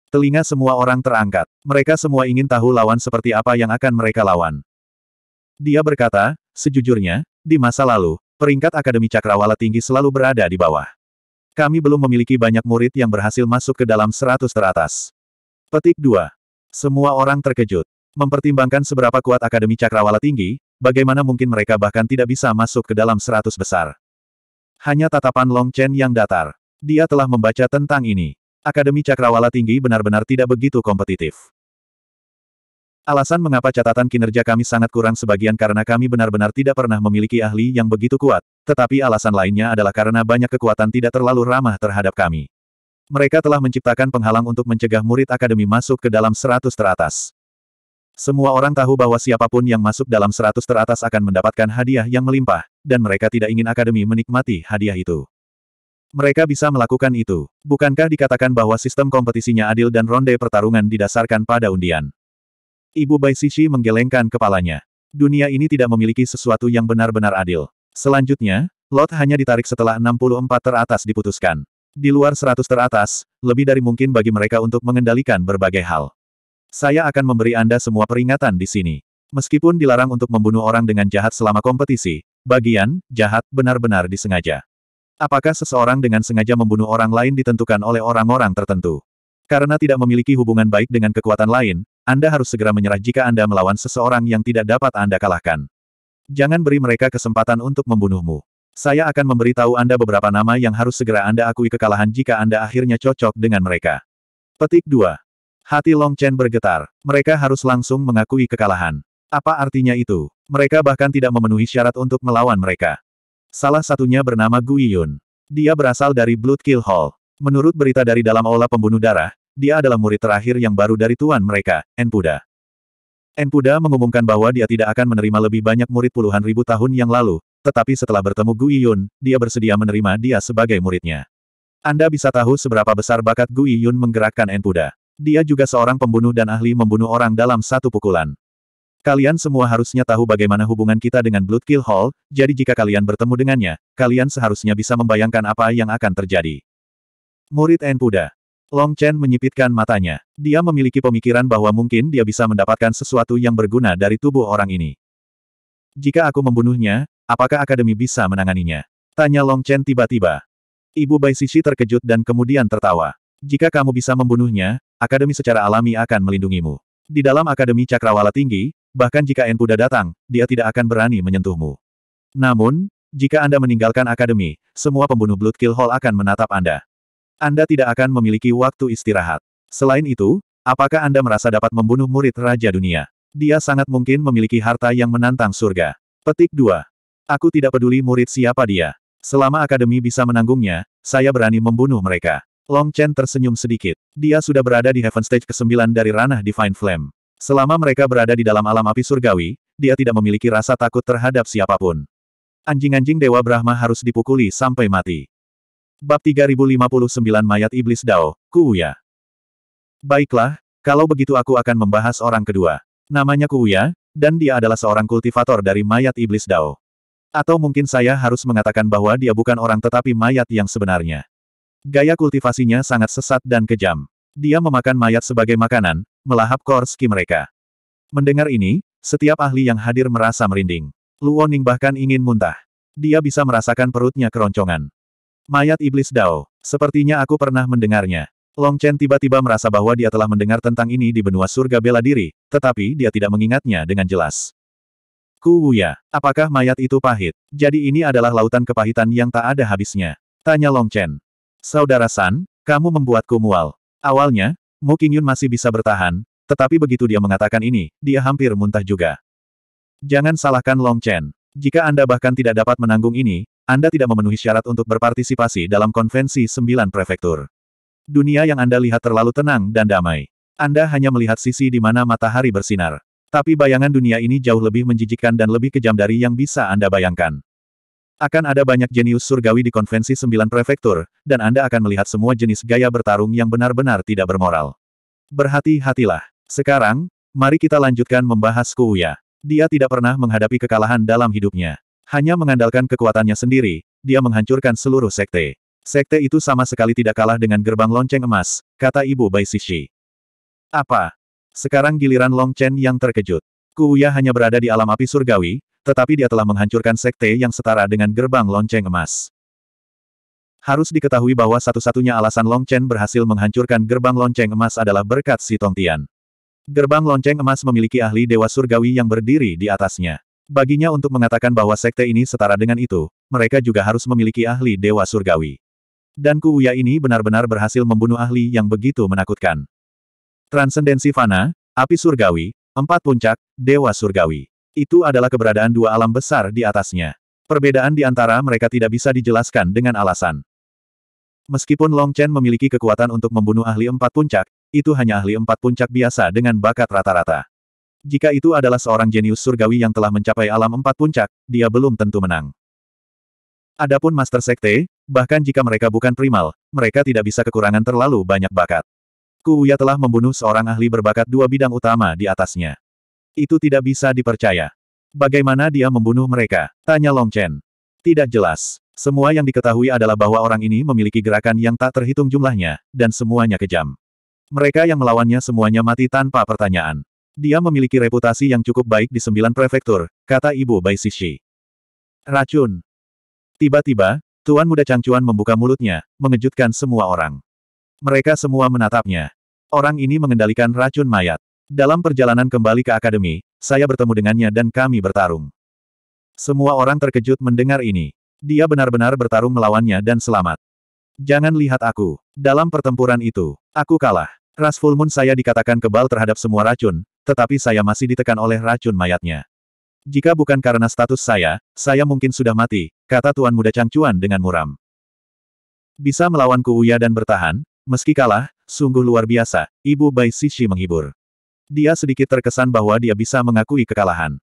Telinga semua orang terangkat. Mereka semua ingin tahu lawan seperti apa yang akan mereka lawan. Dia berkata, sejujurnya, di masa lalu, peringkat Akademi Cakrawala tinggi selalu berada di bawah. Kami belum memiliki banyak murid yang berhasil masuk ke dalam seratus teratas. Petik 2. Semua orang terkejut. Mempertimbangkan seberapa kuat Akademi Cakrawala tinggi, bagaimana mungkin mereka bahkan tidak bisa masuk ke dalam seratus besar. Hanya tatapan Long Chen yang datar. Dia telah membaca tentang ini. Akademi Cakrawala tinggi benar-benar tidak begitu kompetitif. Alasan mengapa catatan kinerja kami sangat kurang sebagian karena kami benar-benar tidak pernah memiliki ahli yang begitu kuat, tetapi alasan lainnya adalah karena banyak kekuatan tidak terlalu ramah terhadap kami. Mereka telah menciptakan penghalang untuk mencegah murid akademi masuk ke dalam seratus teratas. Semua orang tahu bahwa siapapun yang masuk dalam seratus teratas akan mendapatkan hadiah yang melimpah, dan mereka tidak ingin akademi menikmati hadiah itu. Mereka bisa melakukan itu. Bukankah dikatakan bahwa sistem kompetisinya adil dan ronde pertarungan didasarkan pada undian? Ibu Bai Sishi menggelengkan kepalanya. Dunia ini tidak memiliki sesuatu yang benar-benar adil. Selanjutnya, lot hanya ditarik setelah 64 teratas diputuskan. Di luar 100 teratas, lebih dari mungkin bagi mereka untuk mengendalikan berbagai hal. Saya akan memberi Anda semua peringatan di sini. Meskipun dilarang untuk membunuh orang dengan jahat selama kompetisi, bagian jahat benar-benar disengaja. Apakah seseorang dengan sengaja membunuh orang lain ditentukan oleh orang-orang tertentu? Karena tidak memiliki hubungan baik dengan kekuatan lain, Anda harus segera menyerah jika Anda melawan seseorang yang tidak dapat Anda kalahkan. Jangan beri mereka kesempatan untuk membunuhmu. Saya akan memberitahu Anda beberapa nama yang harus segera Anda akui kekalahan jika Anda akhirnya cocok dengan mereka. Petik 2. Hati Long Chen bergetar. Mereka harus langsung mengakui kekalahan. Apa artinya itu? Mereka bahkan tidak memenuhi syarat untuk melawan mereka. Salah satunya bernama Gui Yun. Dia berasal dari Blood Kill Hall. Menurut berita dari dalam aula pembunuh darah, dia adalah murid terakhir yang baru dari tuan mereka, Enpuda. Enkuda mengumumkan bahwa dia tidak akan menerima lebih banyak murid puluhan ribu tahun yang lalu, tetapi setelah bertemu Gu Yun, dia bersedia menerima dia sebagai muridnya. Anda bisa tahu seberapa besar bakat Gu Yun menggerakkan Enkuda. Dia juga seorang pembunuh dan ahli membunuh orang dalam satu pukulan. Kalian semua harusnya tahu bagaimana hubungan kita dengan Bloodkill Hall, jadi jika kalian bertemu dengannya, kalian seharusnya bisa membayangkan apa yang akan terjadi. Murid Enpuda Long Chen menyipitkan matanya. Dia memiliki pemikiran bahwa mungkin dia bisa mendapatkan sesuatu yang berguna dari tubuh orang ini. Jika aku membunuhnya, apakah akademi bisa menanganinya? Tanya Long Chen tiba-tiba. Ibu Bai Sisi terkejut dan kemudian tertawa. Jika kamu bisa membunuhnya, akademi secara alami akan melindungimu. Di dalam akademi cakrawala tinggi, bahkan jika Enpuda datang, dia tidak akan berani menyentuhmu. Namun, jika Anda meninggalkan akademi, semua pembunuh Blood Kill Hall akan menatap Anda. Anda tidak akan memiliki waktu istirahat. Selain itu, apakah Anda merasa dapat membunuh murid Raja Dunia? Dia sangat mungkin memiliki harta yang menantang surga. Petik 2. Aku tidak peduli murid siapa dia. Selama akademi bisa menanggungnya, saya berani membunuh mereka. Long Chen tersenyum sedikit. Dia sudah berada di Heaven Stage ke-9 dari ranah Divine Flame. Selama mereka berada di dalam alam api surgawi, dia tidak memiliki rasa takut terhadap siapapun. Anjing-anjing Dewa Brahma harus dipukuli sampai mati. Bab 3059 Mayat Iblis Dao, Kuuya. Baiklah, kalau begitu aku akan membahas orang kedua. Namanya Kuuya, dan dia adalah seorang kultivator dari Mayat Iblis Dao. Atau mungkin saya harus mengatakan bahwa dia bukan orang tetapi mayat yang sebenarnya. Gaya kultivasinya sangat sesat dan kejam. Dia memakan mayat sebagai makanan, melahap korski mereka. Mendengar ini, setiap ahli yang hadir merasa merinding. Luoning bahkan ingin muntah. Dia bisa merasakan perutnya keroncongan. Mayat Iblis Dao. Sepertinya aku pernah mendengarnya. Long Chen tiba-tiba merasa bahwa dia telah mendengar tentang ini di benua surga bela diri, tetapi dia tidak mengingatnya dengan jelas. Ku Wuya, apakah mayat itu pahit? Jadi ini adalah lautan kepahitan yang tak ada habisnya. Tanya Long Chen. Saudara San, kamu membuatku mual. Awalnya, Mu Yun masih bisa bertahan, tetapi begitu dia mengatakan ini, dia hampir muntah juga. Jangan salahkan Long Chen. Jika Anda bahkan tidak dapat menanggung ini, anda tidak memenuhi syarat untuk berpartisipasi dalam konvensi sembilan prefektur. Dunia yang Anda lihat terlalu tenang dan damai. Anda hanya melihat sisi di mana matahari bersinar. Tapi bayangan dunia ini jauh lebih menjijikkan dan lebih kejam dari yang bisa Anda bayangkan. Akan ada banyak jenius surgawi di konvensi sembilan prefektur, dan Anda akan melihat semua jenis gaya bertarung yang benar-benar tidak bermoral. Berhati-hatilah. Sekarang, mari kita lanjutkan membahas Kuuya. Dia tidak pernah menghadapi kekalahan dalam hidupnya. Hanya mengandalkan kekuatannya sendiri, dia menghancurkan seluruh sekte. Sekte itu sama sekali tidak kalah dengan gerbang lonceng emas, kata ibu Bai Sishi. Apa? Sekarang giliran Long Chen yang terkejut. Kuya hanya berada di alam api surgawi, tetapi dia telah menghancurkan sekte yang setara dengan gerbang lonceng emas. Harus diketahui bahwa satu-satunya alasan Long Chen berhasil menghancurkan gerbang lonceng emas adalah berkat si Tongtian. Gerbang lonceng emas memiliki ahli dewa surgawi yang berdiri di atasnya. Baginya untuk mengatakan bahwa sekte ini setara dengan itu, mereka juga harus memiliki ahli Dewa Surgawi. Dan Kuuya ini benar-benar berhasil membunuh ahli yang begitu menakutkan. Transendensi Fana, Api Surgawi, Empat Puncak, Dewa Surgawi. Itu adalah keberadaan dua alam besar di atasnya. Perbedaan di antara mereka tidak bisa dijelaskan dengan alasan. Meskipun Long Chen memiliki kekuatan untuk membunuh ahli empat puncak, itu hanya ahli empat puncak biasa dengan bakat rata-rata. Jika itu adalah seorang jenius surgawi yang telah mencapai alam empat puncak, dia belum tentu menang. Adapun Master Sekte, bahkan jika mereka bukan primal, mereka tidak bisa kekurangan terlalu banyak bakat. Kuuya telah membunuh seorang ahli berbakat dua bidang utama di atasnya. Itu tidak bisa dipercaya. Bagaimana dia membunuh mereka? Tanya Long Chen. Tidak jelas. Semua yang diketahui adalah bahwa orang ini memiliki gerakan yang tak terhitung jumlahnya, dan semuanya kejam. Mereka yang melawannya semuanya mati tanpa pertanyaan. Dia memiliki reputasi yang cukup baik di sembilan prefektur, kata Ibu Bai Sishi. Racun. Tiba-tiba, Tuan Muda Changchuan membuka mulutnya, mengejutkan semua orang. Mereka semua menatapnya. Orang ini mengendalikan racun mayat. Dalam perjalanan kembali ke akademi, saya bertemu dengannya dan kami bertarung. Semua orang terkejut mendengar ini. Dia benar-benar bertarung melawannya dan selamat. Jangan lihat aku. Dalam pertempuran itu, aku kalah. Ras Full saya dikatakan kebal terhadap semua racun, tetapi saya masih ditekan oleh racun mayatnya. Jika bukan karena status saya, saya mungkin sudah mati, kata Tuan Muda Changcuan dengan muram. Bisa melawan Kuuya dan bertahan, meski kalah, sungguh luar biasa, Ibu Bai Sishi menghibur. Dia sedikit terkesan bahwa dia bisa mengakui kekalahan.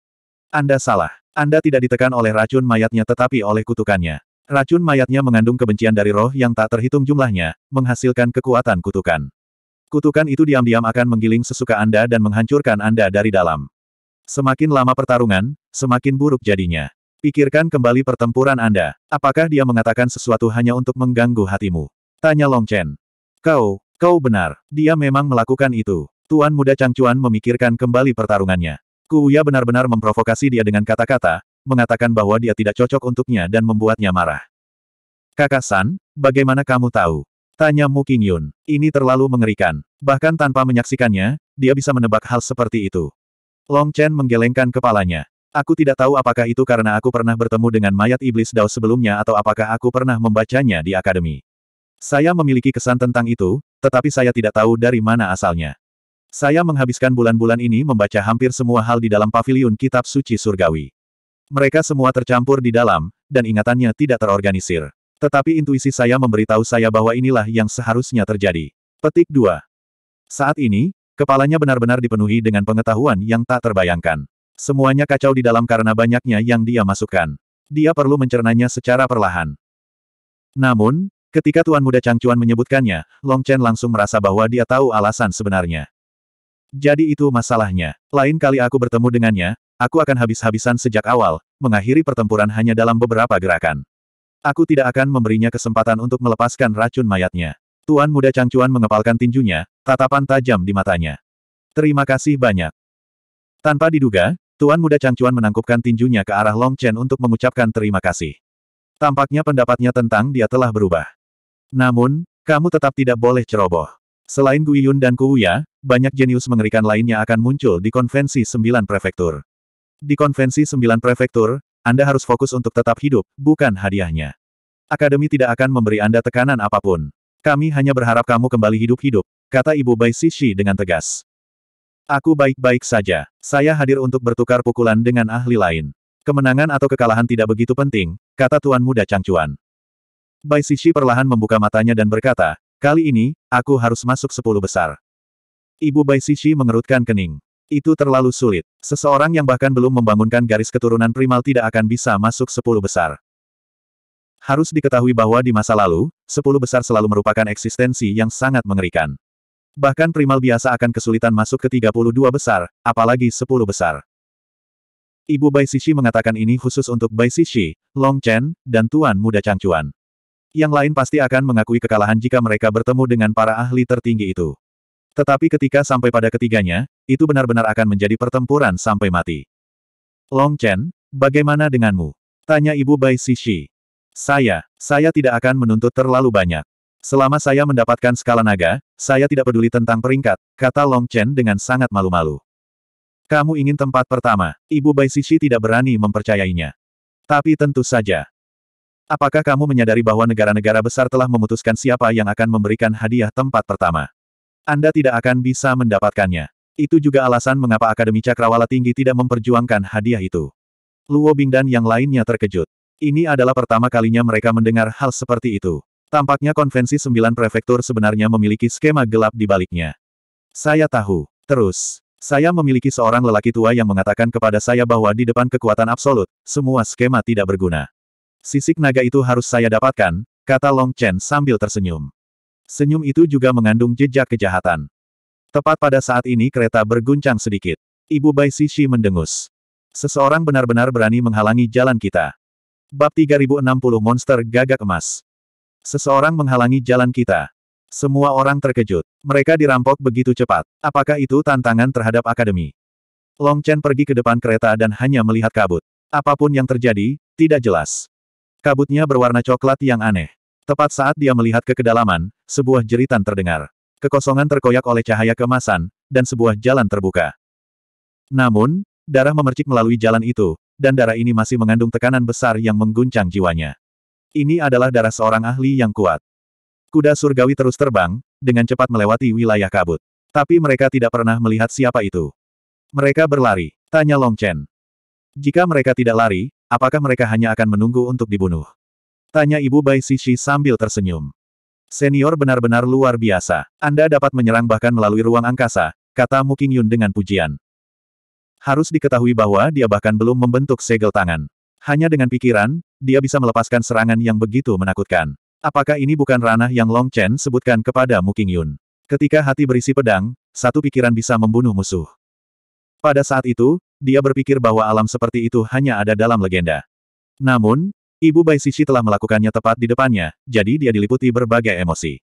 Anda salah. Anda tidak ditekan oleh racun mayatnya tetapi oleh kutukannya. Racun mayatnya mengandung kebencian dari roh yang tak terhitung jumlahnya, menghasilkan kekuatan kutukan. Kutukan itu diam-diam akan menggiling sesuka Anda dan menghancurkan Anda dari dalam. Semakin lama pertarungan, semakin buruk jadinya. Pikirkan kembali pertempuran Anda. Apakah dia mengatakan sesuatu hanya untuk mengganggu hatimu? Tanya Long Chen. Kau, kau benar. Dia memang melakukan itu. Tuan muda Changchuan memikirkan kembali pertarungannya. Kuya benar-benar memprovokasi dia dengan kata-kata, mengatakan bahwa dia tidak cocok untuknya dan membuatnya marah. Kakak San, bagaimana kamu tahu? Tanya Mu Qingyun. Ini terlalu mengerikan. Bahkan tanpa menyaksikannya, dia bisa menebak hal seperti itu. Long Chen menggelengkan kepalanya. Aku tidak tahu apakah itu karena aku pernah bertemu dengan mayat iblis Dao sebelumnya atau apakah aku pernah membacanya di akademi. Saya memiliki kesan tentang itu, tetapi saya tidak tahu dari mana asalnya. Saya menghabiskan bulan-bulan ini membaca hampir semua hal di dalam paviliun kitab suci surgawi. Mereka semua tercampur di dalam, dan ingatannya tidak terorganisir. Tetapi intuisi saya memberitahu saya bahwa inilah yang seharusnya terjadi. Petik 2. Saat ini, kepalanya benar-benar dipenuhi dengan pengetahuan yang tak terbayangkan. Semuanya kacau di dalam karena banyaknya yang dia masukkan. Dia perlu mencernanya secara perlahan. Namun, ketika Tuan Muda Changcuan menyebutkannya, Long Chen langsung merasa bahwa dia tahu alasan sebenarnya. Jadi itu masalahnya. Lain kali aku bertemu dengannya, aku akan habis-habisan sejak awal, mengakhiri pertempuran hanya dalam beberapa gerakan. Aku tidak akan memberinya kesempatan untuk melepaskan racun mayatnya. Tuan muda Changchuan mengepalkan tinjunya, tatapan tajam di matanya. Terima kasih banyak. Tanpa diduga, Tuan muda Changchuan menangkupkan tinjunya ke arah Long Chen untuk mengucapkan terima kasih. Tampaknya pendapatnya tentang dia telah berubah. Namun, kamu tetap tidak boleh ceroboh. Selain Guiyun dan Kuuya, banyak jenius mengerikan lainnya akan muncul di konvensi sembilan prefektur. Di konvensi sembilan prefektur, anda harus fokus untuk tetap hidup, bukan hadiahnya. Akademi tidak akan memberi Anda tekanan apapun. Kami hanya berharap kamu kembali hidup-hidup, kata Ibu Bai Sishi dengan tegas. Aku baik-baik saja. Saya hadir untuk bertukar pukulan dengan ahli lain. Kemenangan atau kekalahan tidak begitu penting, kata Tuan Muda Changchuan. Bai Sishi perlahan membuka matanya dan berkata, kali ini, aku harus masuk sepuluh besar. Ibu Bai Sishi mengerutkan kening. Itu terlalu sulit. Seseorang yang bahkan belum membangunkan garis keturunan primal tidak akan bisa masuk sepuluh besar. Harus diketahui bahwa di masa lalu, sepuluh besar selalu merupakan eksistensi yang sangat mengerikan. Bahkan primal biasa akan kesulitan masuk ke 32 besar, apalagi 10 besar. Ibu Bai Sishi mengatakan ini khusus untuk Bai Sishi, Long Chen, dan Tuan Muda Changchuan. Yang lain pasti akan mengakui kekalahan jika mereka bertemu dengan para ahli tertinggi itu. Tetapi ketika sampai pada ketiganya, itu benar-benar akan menjadi pertempuran sampai mati. Long Chen, bagaimana denganmu? Tanya Ibu Bai Sishi. Saya, saya tidak akan menuntut terlalu banyak. Selama saya mendapatkan skala naga, saya tidak peduli tentang peringkat, kata Long Chen dengan sangat malu-malu. Kamu ingin tempat pertama, Ibu Bai Sishi tidak berani mempercayainya. Tapi tentu saja, Apakah kamu menyadari bahwa negara-negara besar telah memutuskan siapa yang akan memberikan hadiah tempat pertama? Anda tidak akan bisa mendapatkannya. Itu juga alasan mengapa Akademi Cakrawala Tinggi tidak memperjuangkan hadiah itu. Luo Bing dan yang lainnya terkejut. Ini adalah pertama kalinya mereka mendengar hal seperti itu. Tampaknya konvensi sembilan prefektur sebenarnya memiliki skema gelap di baliknya. Saya tahu. Terus, saya memiliki seorang lelaki tua yang mengatakan kepada saya bahwa di depan kekuatan absolut, semua skema tidak berguna. Sisik naga itu harus saya dapatkan, kata Long Chen sambil tersenyum. Senyum itu juga mengandung jejak kejahatan. Tepat pada saat ini kereta berguncang sedikit. Ibu Bai Sishi mendengus. Seseorang benar-benar berani menghalangi jalan kita. Bab 3060 Monster Gagak Emas. Seseorang menghalangi jalan kita. Semua orang terkejut. Mereka dirampok begitu cepat. Apakah itu tantangan terhadap akademi? Long Chen pergi ke depan kereta dan hanya melihat kabut. Apapun yang terjadi, tidak jelas. Kabutnya berwarna coklat yang aneh. Tepat saat dia melihat ke kedalaman, sebuah jeritan terdengar. Kekosongan terkoyak oleh cahaya kemasan, dan sebuah jalan terbuka. Namun, darah memercik melalui jalan itu, dan darah ini masih mengandung tekanan besar yang mengguncang jiwanya. Ini adalah darah seorang ahli yang kuat. Kuda surgawi terus terbang, dengan cepat melewati wilayah kabut. Tapi mereka tidak pernah melihat siapa itu. Mereka berlari, tanya Long Chen. Jika mereka tidak lari, apakah mereka hanya akan menunggu untuk dibunuh? Tanya Ibu Bai Sisi sambil tersenyum. Senior benar-benar luar biasa. Anda dapat menyerang bahkan melalui ruang angkasa, kata Muking Yun dengan pujian. Harus diketahui bahwa dia bahkan belum membentuk segel tangan. Hanya dengan pikiran, dia bisa melepaskan serangan yang begitu menakutkan. Apakah ini bukan ranah yang Long Chen sebutkan kepada Muking Yun? Ketika hati berisi pedang, satu pikiran bisa membunuh musuh. Pada saat itu, dia berpikir bahwa alam seperti itu hanya ada dalam legenda. Namun, Ibu Bai Sisi telah melakukannya tepat di depannya, jadi dia diliputi berbagai emosi.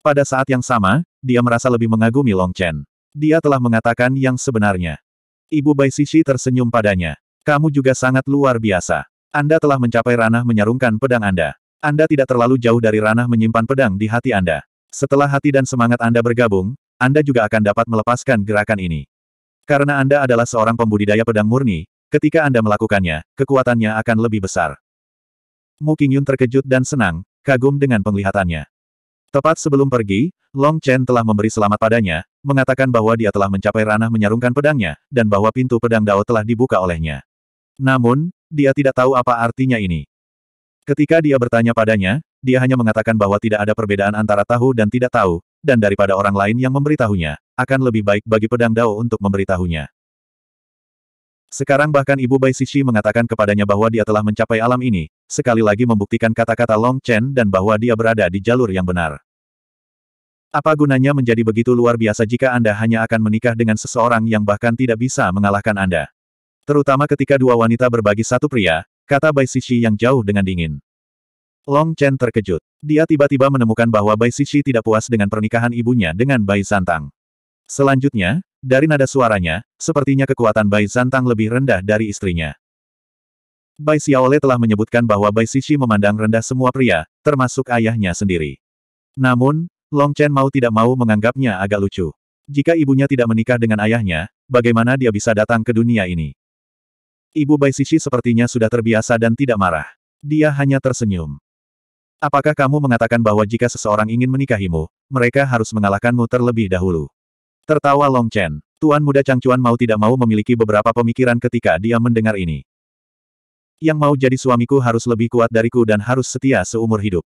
Pada saat yang sama, dia merasa lebih mengagumi Long Chen. Dia telah mengatakan yang sebenarnya. Ibu Bai Sisi tersenyum padanya. Kamu juga sangat luar biasa. Anda telah mencapai ranah menyarungkan pedang Anda. Anda tidak terlalu jauh dari ranah menyimpan pedang di hati Anda. Setelah hati dan semangat Anda bergabung, Anda juga akan dapat melepaskan gerakan ini. Karena Anda adalah seorang pembudidaya pedang murni, ketika Anda melakukannya, kekuatannya akan lebih besar. Mu Qingyun terkejut dan senang, kagum dengan penglihatannya. Tepat sebelum pergi, Long Chen telah memberi selamat padanya, mengatakan bahwa dia telah mencapai ranah menyarungkan pedangnya, dan bahwa pintu pedang Dao telah dibuka olehnya. Namun, dia tidak tahu apa artinya ini. Ketika dia bertanya padanya, dia hanya mengatakan bahwa tidak ada perbedaan antara tahu dan tidak tahu, dan daripada orang lain yang memberitahunya, akan lebih baik bagi pedang Dao untuk memberitahunya. Sekarang bahkan ibu Bai Sishi mengatakan kepadanya bahwa dia telah mencapai alam ini, sekali lagi membuktikan kata-kata Long Chen dan bahwa dia berada di jalur yang benar. Apa gunanya menjadi begitu luar biasa jika Anda hanya akan menikah dengan seseorang yang bahkan tidak bisa mengalahkan Anda? Terutama ketika dua wanita berbagi satu pria, kata Bai Sishi yang jauh dengan dingin. Long Chen terkejut. Dia tiba-tiba menemukan bahwa Bai Sishi tidak puas dengan pernikahan ibunya dengan Bai Santang. Selanjutnya, dari nada suaranya, sepertinya kekuatan Bai Zantang lebih rendah dari istrinya. Bai Xiaole telah menyebutkan bahwa Bai Sisi memandang rendah semua pria, termasuk ayahnya sendiri. Namun, Long Chen mau tidak mau menganggapnya agak lucu. Jika ibunya tidak menikah dengan ayahnya, bagaimana dia bisa datang ke dunia ini? Ibu Bai Sisi sepertinya sudah terbiasa dan tidak marah. Dia hanya tersenyum. Apakah kamu mengatakan bahwa jika seseorang ingin menikahimu, mereka harus mengalahkanmu terlebih dahulu? Tertawa Long Chen. Tuan muda Chuan mau tidak mau memiliki beberapa pemikiran ketika dia mendengar ini. Yang mau jadi suamiku harus lebih kuat dariku dan harus setia seumur hidup.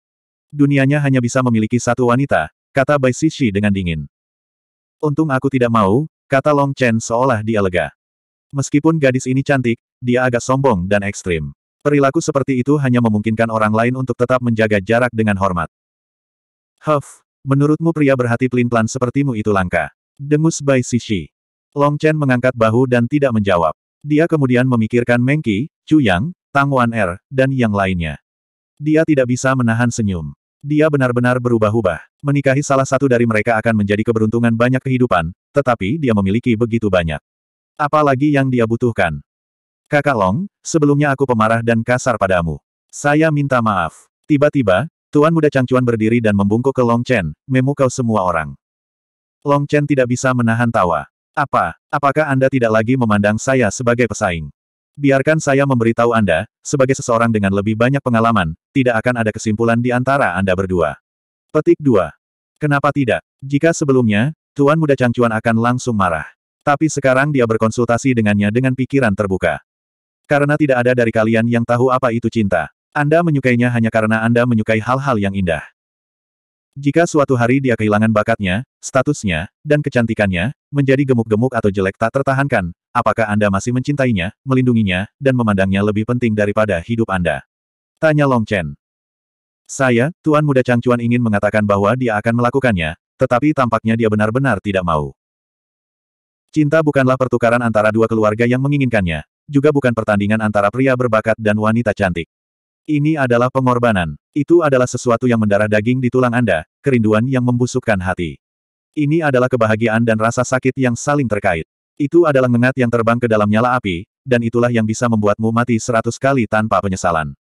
Dunianya hanya bisa memiliki satu wanita, kata Bai Sishi dengan dingin. Untung aku tidak mau, kata Long Chen seolah dia lega. Meskipun gadis ini cantik, dia agak sombong dan ekstrim. Perilaku seperti itu hanya memungkinkan orang lain untuk tetap menjaga jarak dengan hormat. Huff, menurutmu pria berhati pelin-pelan sepertimu itu langka. Dengus Bai Sishi. Long Chen mengangkat bahu dan tidak menjawab. Dia kemudian memikirkan Mengki, Chu Yang, Tang Wan Er, dan yang lainnya. Dia tidak bisa menahan senyum. Dia benar-benar berubah-ubah. Menikahi salah satu dari mereka akan menjadi keberuntungan banyak kehidupan, tetapi dia memiliki begitu banyak. Apalagi yang dia butuhkan. Kakak Long, sebelumnya aku pemarah dan kasar padamu. Saya minta maaf. Tiba-tiba, Tuan Muda Changchuan berdiri dan membungkuk ke Long Chen, memukau semua orang. Long Chen tidak bisa menahan tawa. Apa? Apakah Anda tidak lagi memandang saya sebagai pesaing? Biarkan saya memberitahu Anda, sebagai seseorang dengan lebih banyak pengalaman, tidak akan ada kesimpulan di antara Anda berdua. Petik 2. Kenapa tidak? Jika sebelumnya, Tuan Muda Changcuan akan langsung marah. Tapi sekarang dia berkonsultasi dengannya dengan pikiran terbuka. Karena tidak ada dari kalian yang tahu apa itu cinta. Anda menyukainya hanya karena Anda menyukai hal-hal yang indah. Jika suatu hari dia kehilangan bakatnya, statusnya, dan kecantikannya, menjadi gemuk-gemuk atau jelek tak tertahankan, apakah Anda masih mencintainya, melindunginya, dan memandangnya lebih penting daripada hidup Anda? Tanya Long Chen. Saya, Tuan Muda Changchuan ingin mengatakan bahwa dia akan melakukannya, tetapi tampaknya dia benar-benar tidak mau. Cinta bukanlah pertukaran antara dua keluarga yang menginginkannya, juga bukan pertandingan antara pria berbakat dan wanita cantik. Ini adalah pengorbanan. Itu adalah sesuatu yang mendarah daging di tulang Anda, kerinduan yang membusukkan hati. Ini adalah kebahagiaan dan rasa sakit yang saling terkait. Itu adalah ngengat yang terbang ke dalam nyala api, dan itulah yang bisa membuatmu mati seratus kali tanpa penyesalan.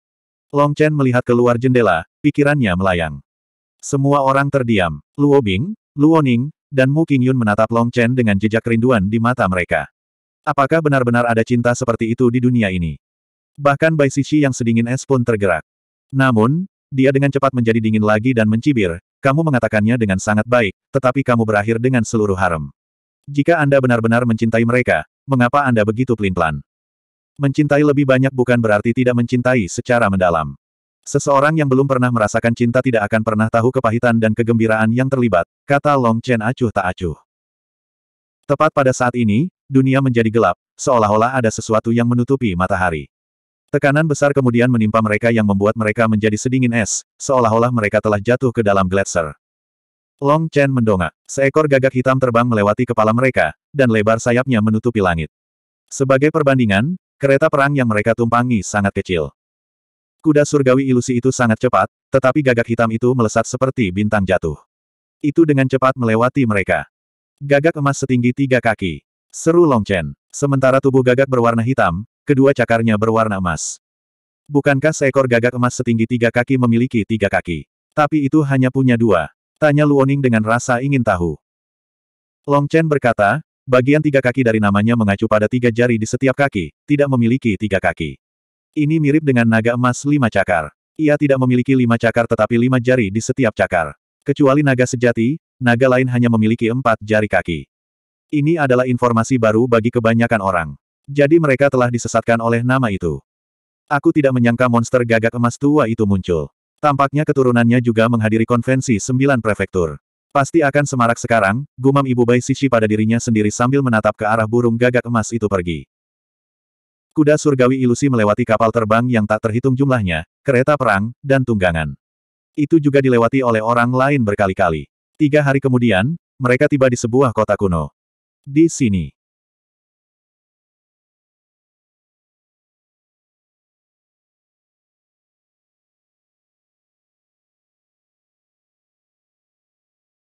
Long Chen melihat keluar jendela, pikirannya melayang. Semua orang terdiam. Luo Bing, Luo Ning, dan Mu Qingyun menatap Long Chen dengan jejak kerinduan di mata mereka. Apakah benar-benar ada cinta seperti itu di dunia ini? Bahkan Bai Sishi yang sedingin es pun tergerak. Namun, dia dengan cepat menjadi dingin lagi dan mencibir, kamu mengatakannya dengan sangat baik, tetapi kamu berakhir dengan seluruh harem. Jika Anda benar-benar mencintai mereka, mengapa Anda begitu pelin-pelan? Mencintai lebih banyak bukan berarti tidak mencintai secara mendalam. Seseorang yang belum pernah merasakan cinta tidak akan pernah tahu kepahitan dan kegembiraan yang terlibat, kata Long Chen acuh tak acuh. Tepat pada saat ini, dunia menjadi gelap, seolah-olah ada sesuatu yang menutupi matahari. Tekanan besar kemudian menimpa mereka yang membuat mereka menjadi sedingin es, seolah-olah mereka telah jatuh ke dalam gletser. Long Chen mendongak. Seekor gagak hitam terbang melewati kepala mereka, dan lebar sayapnya menutupi langit. Sebagai perbandingan, kereta perang yang mereka tumpangi sangat kecil. Kuda surgawi ilusi itu sangat cepat, tetapi gagak hitam itu melesat seperti bintang jatuh. Itu dengan cepat melewati mereka. Gagak emas setinggi tiga kaki. Seru Long Chen. Sementara tubuh gagak berwarna hitam, kedua cakarnya berwarna emas. Bukankah seekor gagak emas setinggi tiga kaki memiliki tiga kaki? Tapi itu hanya punya dua. Tanya Luoning dengan rasa ingin tahu. Long Chen berkata, bagian tiga kaki dari namanya mengacu pada tiga jari di setiap kaki, tidak memiliki tiga kaki. Ini mirip dengan naga emas lima cakar. Ia tidak memiliki lima cakar tetapi lima jari di setiap cakar. Kecuali naga sejati, naga lain hanya memiliki empat jari kaki. Ini adalah informasi baru bagi kebanyakan orang. Jadi mereka telah disesatkan oleh nama itu. Aku tidak menyangka monster gagak emas tua itu muncul. Tampaknya keturunannya juga menghadiri konvensi sembilan prefektur. Pasti akan semarak sekarang, gumam Ibu Bai Sisi pada dirinya sendiri sambil menatap ke arah burung gagak emas itu pergi. Kuda surgawi ilusi melewati kapal terbang yang tak terhitung jumlahnya, kereta perang, dan tunggangan. Itu juga dilewati oleh orang lain berkali-kali. Tiga hari kemudian, mereka tiba di sebuah kota kuno. Di sini,